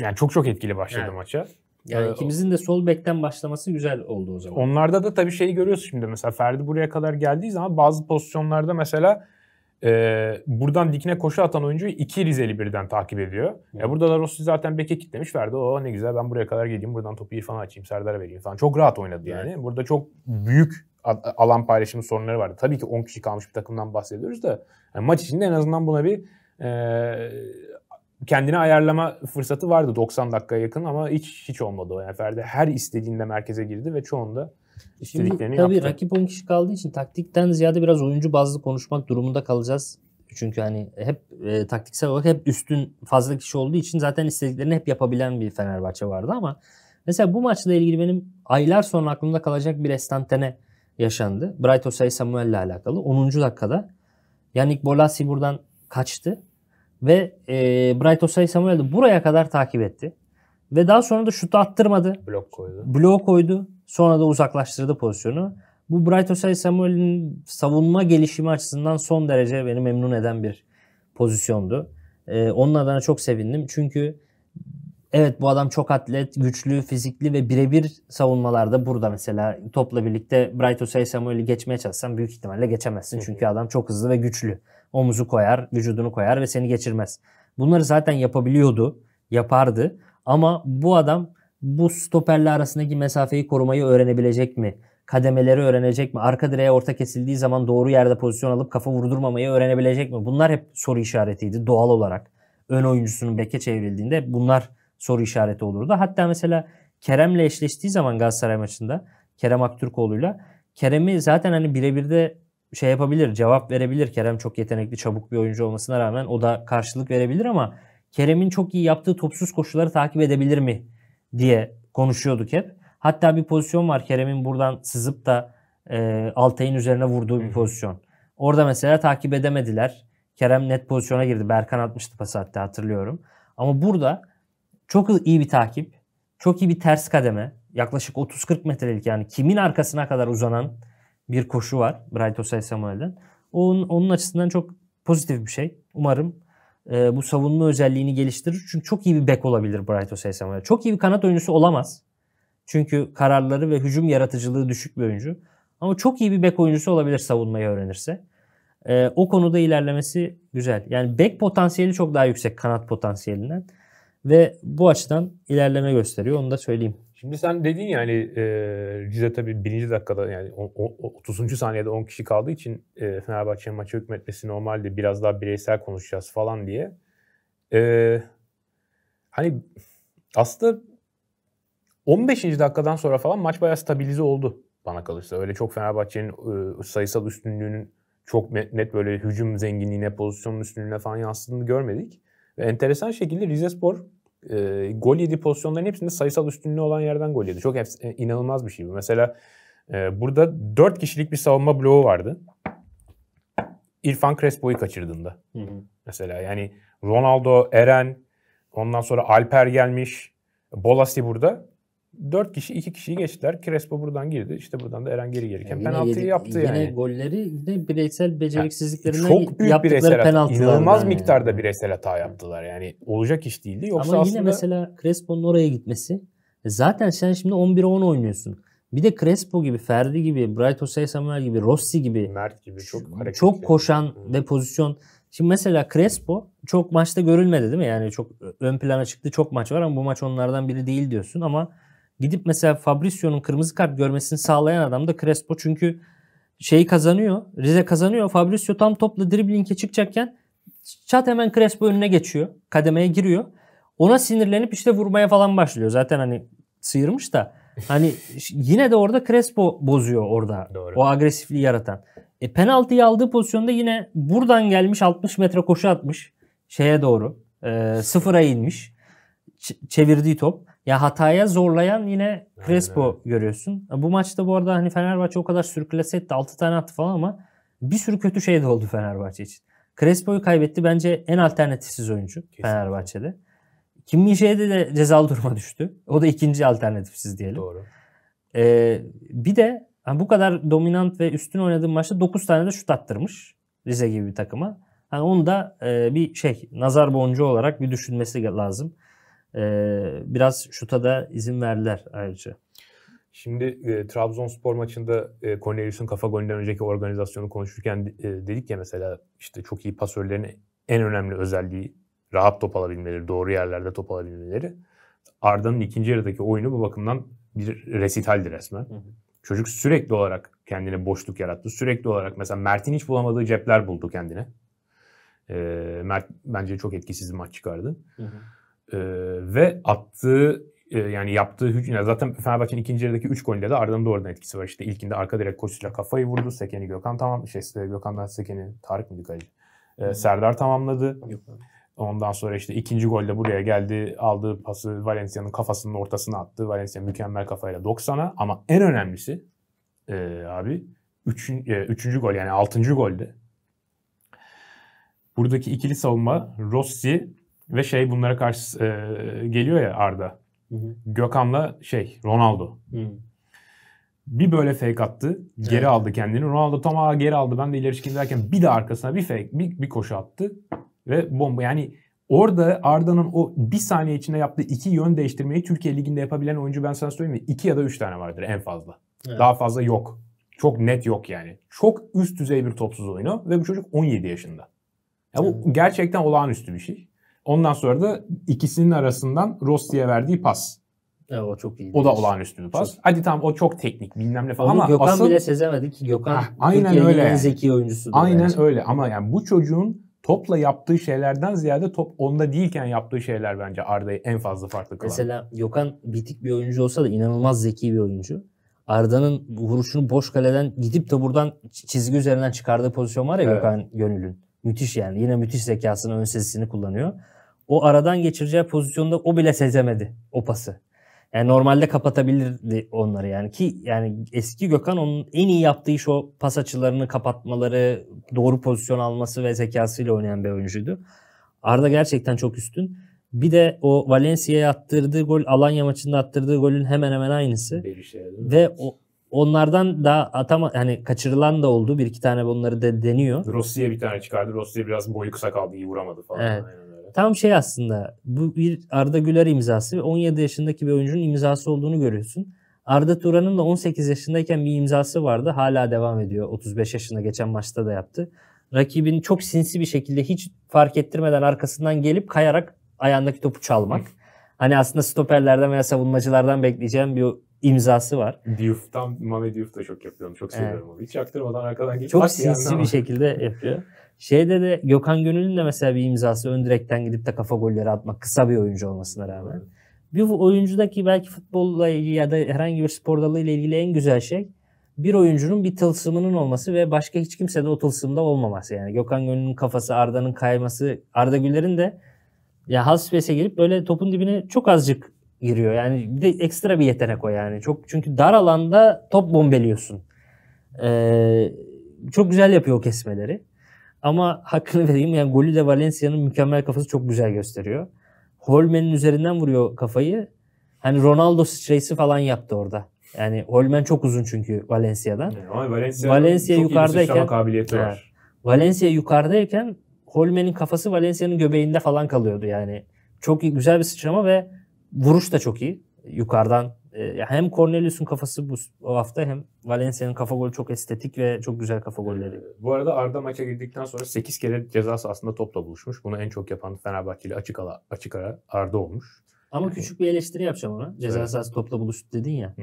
yani çok çok etkili başladı yani. maça. Yani ee, ikimizin de sol bekten başlaması güzel oldu o zaman. Onlarda da tabii şeyi görüyorsun şimdi mesela Ferdi buraya kadar geldiği zaman bazı pozisyonlarda mesela e, buradan dikine koşu atan oyuncuyu iki Rizeli birden takip ediyor. Hmm. E, ya burada da Rossi zaten beke kitlemiş Ferdi O ne güzel ben buraya kadar geleyim buradan topu İrfan'a açayım Serdar'a vereyim falan. Çok rahat oynadı yani. yani. Burada çok büyük alan paylaşımı sorunları vardı. Tabii ki 10 kişi kalmış bir takımdan bahsediyoruz da yani maç içinde en azından buna bir e, kendini ayarlama fırsatı vardı 90 dakikaya yakın ama hiç hiç olmadı o yani. Ferdi her istediğinde merkeze girdi ve çoğunda istediklerini Şimdi, tabii yaptı. rakip 10 kişi kaldığı için taktikten ziyade biraz oyuncu bazlı konuşmak durumunda kalacağız. Çünkü hani hep e, taktiksel olarak hep üstün fazla kişi olduğu için zaten istediklerini hep yapabilen bir Fenerbahçe vardı ama mesela bu maçla ilgili benim aylar sonra aklımda kalacak bir estantene yaşandı. Bright Osay Samuel'le alakalı 10. dakikada Yannick Bolassi buradan kaçtı ve e, Bright Osay Samuel de buraya kadar takip etti. Ve daha sonra da şutu attırmadı. Blok koydu. Blok koydu. Sonra da uzaklaştırdı pozisyonu. Bu Bright Osay Samuel'in savunma gelişimi açısından son derece beni memnun eden bir pozisyondu. E, onun adına çok sevindim. Çünkü evet bu adam çok atlet, güçlü, fizikli ve birebir savunmalarda burada mesela topla birlikte Bright Osay Samuel'i geçmeye çalışsan büyük ihtimalle geçemezsin. Çünkü adam çok hızlı ve güçlü. Omuzu koyar, vücudunu koyar ve seni geçirmez. Bunları zaten yapabiliyordu, yapardı. Ama bu adam bu stoperle arasındaki mesafeyi korumayı öğrenebilecek mi? Kademeleri öğrenecek mi? Arka direğe orta kesildiği zaman doğru yerde pozisyon alıp kafa vurdurmamayı öğrenebilecek mi? Bunlar hep soru işaretiydi doğal olarak. Ön oyuncusunun beke çevrildiğinde bunlar soru işareti olurdu. Hatta mesela Kerem'le eşleştiği zaman Galatasaray maçında Kerem Aktürkoğlu'yla Kerem'i zaten hani birebir de şey yapabilir, cevap verebilir. Kerem çok yetenekli, çabuk bir oyuncu olmasına rağmen o da karşılık verebilir ama Kerem'in çok iyi yaptığı topsuz koşuları takip edebilir mi diye konuşuyorduk hep. Hatta bir pozisyon var Kerem'in buradan sızıp da e, Altay'ın üzerine vurduğu bir pozisyon. Orada mesela takip edemediler. Kerem net pozisyona girdi. Berkan atmıştı pas hatta hatırlıyorum. Ama burada çok iyi bir takip, çok iyi bir ters kademe, yaklaşık 30-40 metrelik yani kimin arkasına kadar uzanan bir koşu var Bright Osay Samuel'den. Onun, onun açısından çok pozitif bir şey. Umarım e, bu savunma özelliğini geliştirir. Çünkü çok iyi bir bek olabilir Bright Osay Samuel. Çok iyi bir kanat oyuncusu olamaz. Çünkü kararları ve hücum yaratıcılığı düşük bir oyuncu. Ama çok iyi bir bek oyuncusu olabilir savunmayı öğrenirse. E, o konuda ilerlemesi güzel. Yani bek potansiyeli çok daha yüksek kanat potansiyelinden. Ve bu açıdan ilerleme gösteriyor. Onu da söyleyeyim. Şimdi sen dedin ya hani e, Rize tabii birinci dakikada yani o, o, 30. saniyede 10 kişi kaldığı için e, Fenerbahçe'nin maça hükmetmesi normaldi. Biraz daha bireysel konuşacağız falan diye. E, hani aslında 15. dakikadan sonra falan maç bayağı stabilize oldu bana kalırsa. Öyle çok Fenerbahçe'nin e, sayısal üstünlüğünün çok net böyle hücum zenginliğine, pozisyonun üstünlüğüne falan yansıdığını görmedik. Ve enteresan şekilde Rizespor e, gol yedi pozisyonların hepsinde sayısal üstünlüğü olan yerden gol yedi. Çok hepsi, e, inanılmaz bir şey bu. Mesela e, burada 4 kişilik bir savunma bloğu vardı. İrfan Crespo'yu kaçırdığında. Hı hı. Mesela yani Ronaldo, Eren, ondan sonra Alper gelmiş. Bolasi burada. 4 kişi 2 kişiyi geçtiler. Crespo buradan girdi. İşte buradan da Eren geri gelirken yani penaltıyı yaptı yine yani. Yine golleri yine bireysel beceriksizliklerinden çok büyük bireysel penaltılar. İnanılmaz yani. miktarda bireysel hata yaptılar. Yani olacak iş değildi. Yoksa Ama yine aslında... mesela Crespo'nun oraya gitmesi. E zaten sen şimdi 11 10 oynuyorsun. Bir de Crespo gibi, Ferdi gibi, Bright Osei Samuel gibi, Rossi gibi. Mert gibi çok hareketli. Çok koşan ve pozisyon. Şimdi mesela Crespo çok maçta görülmedi değil mi? Yani çok ön plana çıktı. Çok maç var ama bu maç onlardan biri değil diyorsun ama Gidip mesela Fabrizio'nun kırmızı kart görmesini sağlayan adam da Crespo. Çünkü şeyi kazanıyor. Rize kazanıyor. Fabrizio tam topla driblinge çıkacakken çat hemen Crespo önüne geçiyor. Kademeye giriyor. Ona sinirlenip işte vurmaya falan başlıyor. Zaten hani sıyırmış da. Hani yine de orada Crespo bozuyor orada. Doğru. O agresifliği yaratan. E penaltıyı aldığı pozisyonda yine buradan gelmiş 60 metre koşu atmış. Şeye doğru. E, sıfıra inmiş. Ç- çevirdiği top. Ya hataya zorlayan yine Crespo Aynen. görüyorsun. Bu maçta bu arada hani Fenerbahçe o kadar sürklese etti 6 tane attı falan ama bir sürü kötü şey de oldu Fenerbahçe için. Crespo'yu kaybetti. Bence en alternatifsiz oyuncu Kesinlikle. Fenerbahçe'de. Kim Minşe'de de cezalı duruma düştü. O da ikinci alternatifsiz diyelim. Doğru. Ee, bir de yani bu kadar dominant ve üstün oynadığı maçta 9 tane de şut attırmış. Rize gibi bir takıma. Yani onu da e, bir şey nazar boncuğu olarak bir düşünmesi lazım. Ee, biraz şuta da izin verdiler ayrıca. Şimdi e, Trabzonspor maçında e, Cornelius'un kafa golünden önceki organizasyonu konuşurken e, dedik ya mesela işte çok iyi pasörlerin en önemli özelliği rahat top alabilmeleri, doğru yerlerde top alabilmeleri. Arda'nın ikinci yarıdaki oyunu bu bakımdan bir resitaldi resmen. Hı hı. Çocuk sürekli olarak kendine boşluk yarattı. Sürekli olarak mesela Mert'in hiç bulamadığı cepler buldu kendine. E, Mert bence çok etkisiz bir maç çıkardı. Hı hı. Ee, ve attığı e, yani yaptığı hücum zaten Fenerbahçe'nin ikinci yarıdaki 3 golünde de Arda'nın doğrudan etkisi var. İşte ilkinde arka direkt koşuyla kafayı vurdu. Sekeni Gökhan tamam. Şey, Gökhan'dan Sekeni Tarık mıydı kaleci? Ee, Serdar tamamladı. Ondan sonra işte ikinci golde buraya geldi. Aldığı pası Valencia'nın kafasının ortasına attı. Valencia mükemmel kafayla 90'a. Ama en önemlisi e, abi üçün, e, üçüncü gol yani altıncı golde. Buradaki ikili savunma Rossi ve şey bunlara karşı e, geliyor ya Arda. Hı hı. Gökhan'la şey Ronaldo. Hı. Bir böyle fake attı. Geri evet. aldı kendini. Ronaldo tam aa geri aldı. Ben de ileri çıkayım derken bir de arkasına bir fake bir, bir koşu attı. Ve bomba yani orada Arda'nın o bir saniye içinde yaptığı iki yön değiştirmeyi Türkiye Ligi'nde yapabilen oyuncu ben sana söyleyeyim mi? İki ya da üç tane vardır en fazla. Evet. Daha fazla yok. Çok net yok yani. Çok üst düzey bir topsuz oyunu ve bu çocuk 17 yaşında. Ya bu evet. gerçekten olağanüstü bir şey. Ondan sonra da ikisinin arasından Rossi'ye verdiği pas. Evet, o çok iyi. O da olağanüstü bir pas. Çok... Hadi tamam o çok teknik bilmem ne falan Onu ama Gökhan asıl... bile sezemedi ki Gökhan ah, aynen öyle. en zeki oyuncusu. Aynen bence. öyle ama yani bu çocuğun topla yaptığı şeylerden ziyade top onda değilken yaptığı şeyler bence Arda'yı en fazla farklı kılan. Mesela Gökhan bitik bir oyuncu olsa da inanılmaz zeki bir oyuncu. Arda'nın vuruşunu boş kaleden gidip de buradan çizgi üzerinden çıkardığı pozisyon var ya evet. Gökhan Gönül'ün. Müthiş yani. Yine müthiş zekasını, ön sesini kullanıyor o aradan geçireceği pozisyonda o bile sezemedi o pası. Yani normalde kapatabilirdi onları yani ki yani eski Gökhan onun en iyi yaptığı iş o pas açılarını kapatmaları, doğru pozisyon alması ve zekasıyla oynayan bir oyuncuydu. Arda gerçekten çok üstün. Bir de o Valencia'ya attırdığı gol Alanya maçında attırdığı golün hemen hemen aynısı. Şey, ve o, onlardan daha atama yani kaçırılan da oldu. Bir iki tane bunları da deniyor. Rossi'ye bir tane çıkardı. Rossi'ye biraz boyu kısa kaldı. iyi vuramadı falan. Evet. Yani tam şey aslında bu bir Arda Güler imzası ve 17 yaşındaki bir oyuncunun imzası olduğunu görüyorsun. Arda Turan'ın da 18 yaşındayken bir imzası vardı. Hala devam ediyor. 35 yaşında geçen maçta da yaptı. Rakibini çok sinsi bir şekilde hiç fark ettirmeden arkasından gelip kayarak ayağındaki topu çalmak. Hani aslında stoperlerden veya savunmacılardan bekleyeceğim bir imzası var. Diouf'tan, Mame Diouf da çok yapıyorum. Çok seviyorum evet. onu. Hiç yaktırmadan arkadan gelip Çok sinsi bir şekilde yapıyor. Şeyde de Gökhan Gönül'ün de mesela bir imzası ön direkten gidip de kafa golleri atmak kısa bir oyuncu olmasına rağmen. Evet. Bir oyuncudaki belki futbolla ilgili ya da herhangi bir spor dalıyla ilgili en güzel şey bir oyuncunun bir tılsımının olması ve başka hiç kimse de o tılsımda olmaması. Yani Gökhan Gönül'ün kafası, Arda'nın kayması, Arda Güler'in de ya has pese girip böyle topun dibine çok azıcık giriyor. Yani bir de ekstra bir yetenek o yani. Çok çünkü dar alanda top bombeliyorsun. Ee, çok güzel yapıyor o kesmeleri. Ama hakkını vereyim yani golü de Valencia'nın mükemmel kafası çok güzel gösteriyor. Holmen'in üzerinden vuruyor kafayı. Hani Ronaldo sıçrayısı falan yaptı orada. Yani Holmen çok uzun çünkü Valencia'dan. Ama Valencia, Valencia çok yukarıdayken iyi kabiliyeti var. Yani, Valencia yukarıdayken Holmen'in kafası Valencia'nın göbeğinde falan kalıyordu yani. Çok güzel bir sıçrama ve Vuruş da çok iyi. Yukarıdan e, hem Cornelius'un kafası bu hafta hem Valencia'nın kafa golü çok estetik ve çok güzel kafa e, golleri. Bu arada Arda maça girdikten sonra 8 kere cezası aslında topla buluşmuş. Bunu en çok yapan Fenerbahçeli açık ala, açık ara Arda olmuş. Ama yani. küçük bir eleştiri yapacağım ona. Cezası evet. topla buluştu dedin ya. Hı.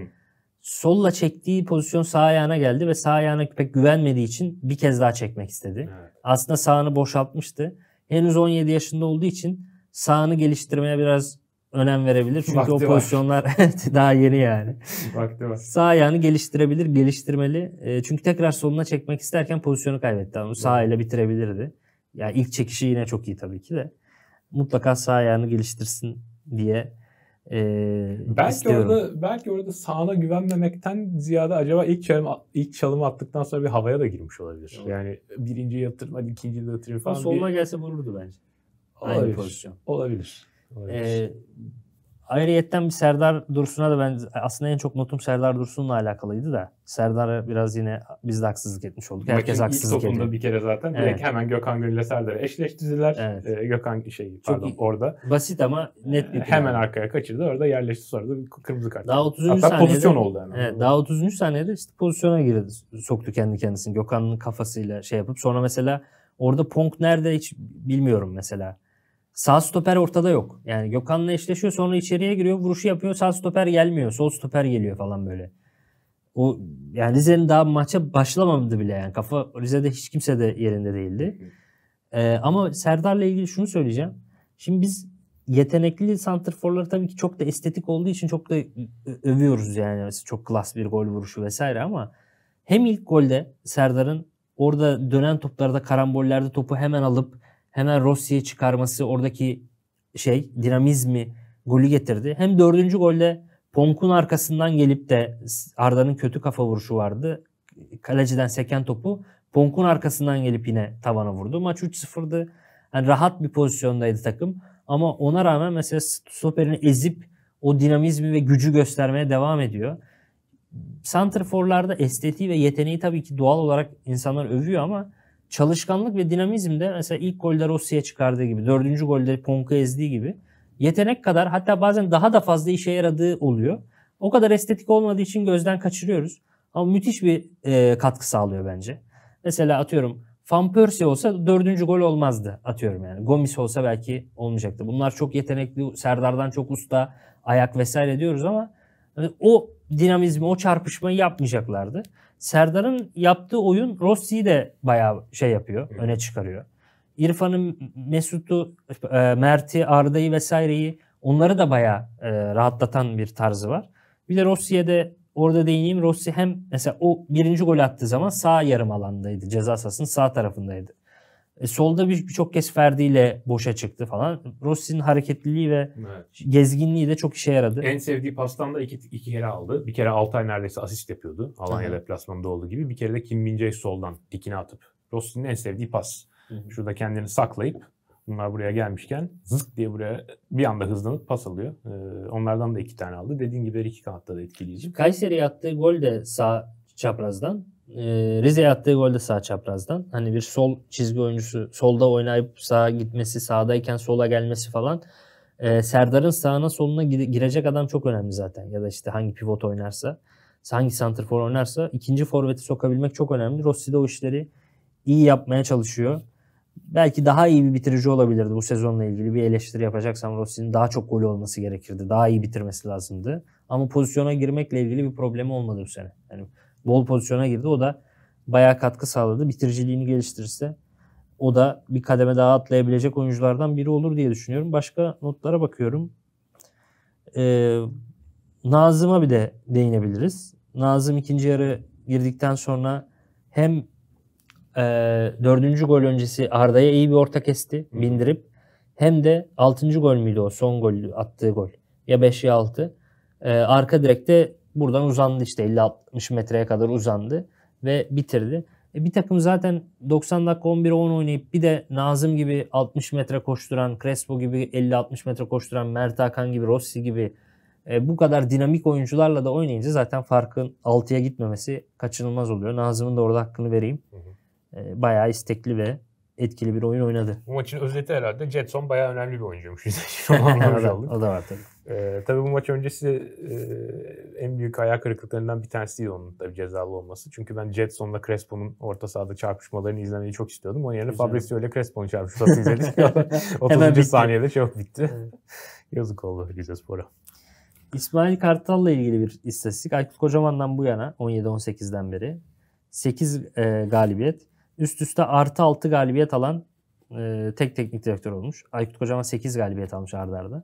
Solla çektiği pozisyon sağ ayağına geldi ve sağ ayağına pek güvenmediği için bir kez daha çekmek istedi. Evet. Aslında sağını boşaltmıştı. Henüz 17 yaşında olduğu için sağını geliştirmeye biraz önem verebilir. Çünkü Vakti o pozisyonlar daha yeni yani. Vakti var. Sağ ayağını geliştirebilir, geliştirmeli. Ee, çünkü tekrar soluna çekmek isterken pozisyonu kaybetti. Onu sağ ile bitirebilirdi. Ya yani ilk çekişi yine çok iyi tabii ki de. Mutlaka sağ ayağını geliştirsin diye e, belki istiyorum. orada belki orada sağına güvenmemekten ziyade acaba ilk çalım ilk çalımı attıktan sonra bir havaya da girmiş olabilir. Evet. Yani birinci yatırma, ikinci de yatırma falan. Soluna bir... gelse vururdu bence. Olabilir. Aynı pozisyon. Olabilir ayrıyetten bir Serdar Dursun'a da ben aslında en çok notum Serdar Dursun'la alakalıydı da. Serdar'a biraz yine biz de haksızlık etmiş olduk. Herkes Maçın haksızlık ilk bir kere zaten. Evet. Direkt hemen Gökhan ile Serdar'ı eşleştirdiler. Evet. Ee, Gökhan şey pardon çok orada. Basit ama net bir plan. Hemen arkaya kaçırdı. Orada yerleşti sonra da kırmızı kart. Daha 30. Hatta saniyede, pozisyon oldu hemen. Evet, daha 30. saniyede işte pozisyona girdi. Soktu kendi kendisini. Gökhan'ın kafasıyla şey yapıp sonra mesela orada Pong nerede hiç bilmiyorum mesela. Sağ stoper ortada yok. Yani Gökhan'la eşleşiyor sonra içeriye giriyor vuruşu yapıyor sağ stoper gelmiyor. Sol stoper geliyor falan böyle. O yani Rize'nin daha maça başlamadı bile yani. Kafa Rize'de hiç kimse de yerinde değildi. Ee, ama Serdar'la ilgili şunu söyleyeceğim. Şimdi biz yetenekli santrforları tabii ki çok da estetik olduğu için çok da övüyoruz yani. Çok klas bir gol vuruşu vesaire ama hem ilk golde Serdar'ın orada dönen toplarda karambollerde topu hemen alıp hemen Rossi'yi çıkarması oradaki şey dinamizmi golü getirdi. Hem dördüncü golde Ponk'un arkasından gelip de Arda'nın kötü kafa vuruşu vardı. Kaleciden seken topu Ponk'un arkasından gelip yine tavana vurdu. Maç 3-0'dı. Yani rahat bir pozisyondaydı takım. Ama ona rağmen mesela stoperini ezip o dinamizmi ve gücü göstermeye devam ediyor. Santrforlarda estetiği ve yeteneği tabii ki doğal olarak insanlar övüyor ama çalışkanlık ve dinamizm de mesela ilk golde Rossi'ye çıkardığı gibi, dördüncü golde Ponk'u ezdiği gibi yetenek kadar hatta bazen daha da fazla işe yaradığı oluyor. O kadar estetik olmadığı için gözden kaçırıyoruz. Ama müthiş bir e, katkı sağlıyor bence. Mesela atıyorum Van Persie olsa dördüncü gol olmazdı atıyorum yani. Gomis olsa belki olmayacaktı. Bunlar çok yetenekli, Serdar'dan çok usta, ayak vesaire diyoruz ama hani o dinamizmi, o çarpışmayı yapmayacaklardı. Serdar'ın yaptığı oyun Rossi'yi de bayağı şey yapıyor, öne çıkarıyor. İrfan'ın Mesut'u, e, Mert'i, Arda'yı vesaireyi onları da bayağı e, rahatlatan bir tarzı var. Bir de Rossi'ye de orada değineyim. Rossi hem mesela o birinci gol attığı zaman sağ yarım alandaydı. Ceza sahasının sağ tarafındaydı. E, solda bir, birçok kez Ferdi ile boşa çıktı falan. Rossi'nin hareketliliği ve evet. gezginliği de çok işe yaradı. En sevdiği pastan da iki, iki kere aldı. Bir kere Altay neredeyse asist yapıyordu. Alanya deplasmanında olduğu gibi. Bir kere de Kim Min soldan dikine atıp. Rossi'nin en sevdiği pas. Hı-hı. Şurada kendini saklayıp bunlar buraya gelmişken zık diye buraya bir anda hızlanıp pas alıyor. Ee, onlardan da iki tane aldı. Dediğin gibi her iki kanatta da etkileyici. Kayseri'ye attığı gol de sağ çaprazdan e, Rize'ye attığı golde sağ çaprazdan. Hani bir sol çizgi oyuncusu solda oynayıp sağa gitmesi, sağdayken sola gelmesi falan. E, Serdar'ın sağına soluna girecek adam çok önemli zaten. Ya da işte hangi pivot oynarsa, hangi center for oynarsa ikinci forveti sokabilmek çok önemli. Rossi de o işleri iyi yapmaya çalışıyor. Belki daha iyi bir bitirici olabilirdi bu sezonla ilgili. Bir eleştiri yapacaksam Rossi'nin daha çok golü olması gerekirdi. Daha iyi bitirmesi lazımdı. Ama pozisyona girmekle ilgili bir problemi olmadı bu sene. Yani bol pozisyona girdi. O da bayağı katkı sağladı. Bitiriciliğini geliştirirse o da bir kademe daha atlayabilecek oyunculardan biri olur diye düşünüyorum. Başka notlara bakıyorum. Ee, Nazım'a bir de değinebiliriz. Nazım ikinci yarı girdikten sonra hem e, dördüncü gol öncesi Arda'ya iyi bir orta kesti bindirip hem de altıncı gol müydü o son gol attığı gol ya 5 ya 6 e, arka direkte buradan uzandı işte 50-60 metreye kadar uzandı ve bitirdi. E bir takım zaten 90 dakika 11-10 oynayıp bir de Nazım gibi 60 metre koşturan, Crespo gibi 50-60 metre koşturan, Mert Hakan gibi, Rossi gibi e, bu kadar dinamik oyuncularla da oynayınca zaten farkın 6'ya gitmemesi kaçınılmaz oluyor. Nazım'ın da orada hakkını vereyim. Hı hı. E, bayağı istekli ve etkili bir oyun oynadı. Bu maçın özeti herhalde Jetson bayağı önemli bir oyuncuymuş. o da var tabii. Ee, tabii bu maç öncesi e, en büyük ayak kırıklıklarından bir tanesi tanesiydi onun tabii cezalı olması. Çünkü ben Jetson'la Crespo'nun orta sahada çarpışmalarını izlemeyi çok istiyordum. Onun yerine Fabrizio ile Crespo'nun çarpışması izledik. 30. saniyede çok bitti. Yazık oldu Rize Spor'a. İsmail Kartal'la ilgili bir istatistik. Aykut Kocaman'dan bu yana 17-18'den beri 8 e, galibiyet, üst üste artı 6 galibiyet alan e, tek teknik direktör olmuş. Aykut Kocaman 8 galibiyet almış ardarda.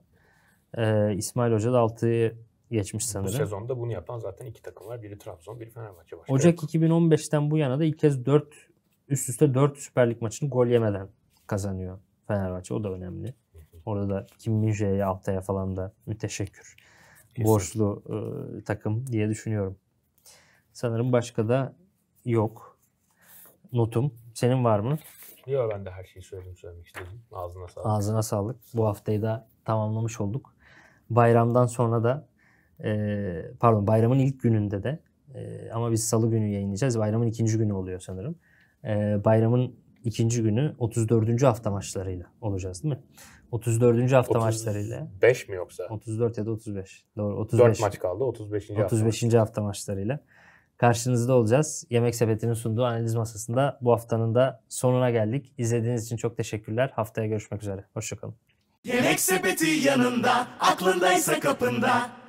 E, İsmail Hoca da 6'yı geçmiş sanırım. Bu sezonda bunu yapan zaten iki takım var. Biri Trabzon, biri Fenerbahçe. Başka Ocak yok. 2015'ten bu yana da ilk kez 4 üst üste 4 Süper Lig maçını gol yemeden kazanıyor Fenerbahçe. O da önemli. Orada da Kim Minje'ye Altay'a falan da müteşekkür. Kesin. Borçlu e, takım diye düşünüyorum. Sanırım başka da yok notum. Senin var mı? Yok ben de her şeyi söyledim söylemek istedim. Ağzına sağlık. Ağzına sağlık. Bu haftayı da tamamlamış olduk. Bayramdan sonra da e, pardon bayramın ilk gününde de e, ama biz salı günü yayınlayacağız. Bayramın ikinci günü oluyor sanırım. E, bayramın ikinci günü 34. hafta maçlarıyla olacağız değil mi? 34. hafta 35 maçlarıyla. 5 mi yoksa? 34 ya da 35. Doğru 35. 4 maç kaldı 35. 35. hafta, 35. hafta maçlarıyla karşınızda olacağız. Yemek Sepeti'nin sunduğu analiz masasında bu haftanın da sonuna geldik. İzlediğiniz için çok teşekkürler. Haftaya görüşmek üzere. Hoşçakalın. Yemek sepeti yanında, aklındaysa kapında.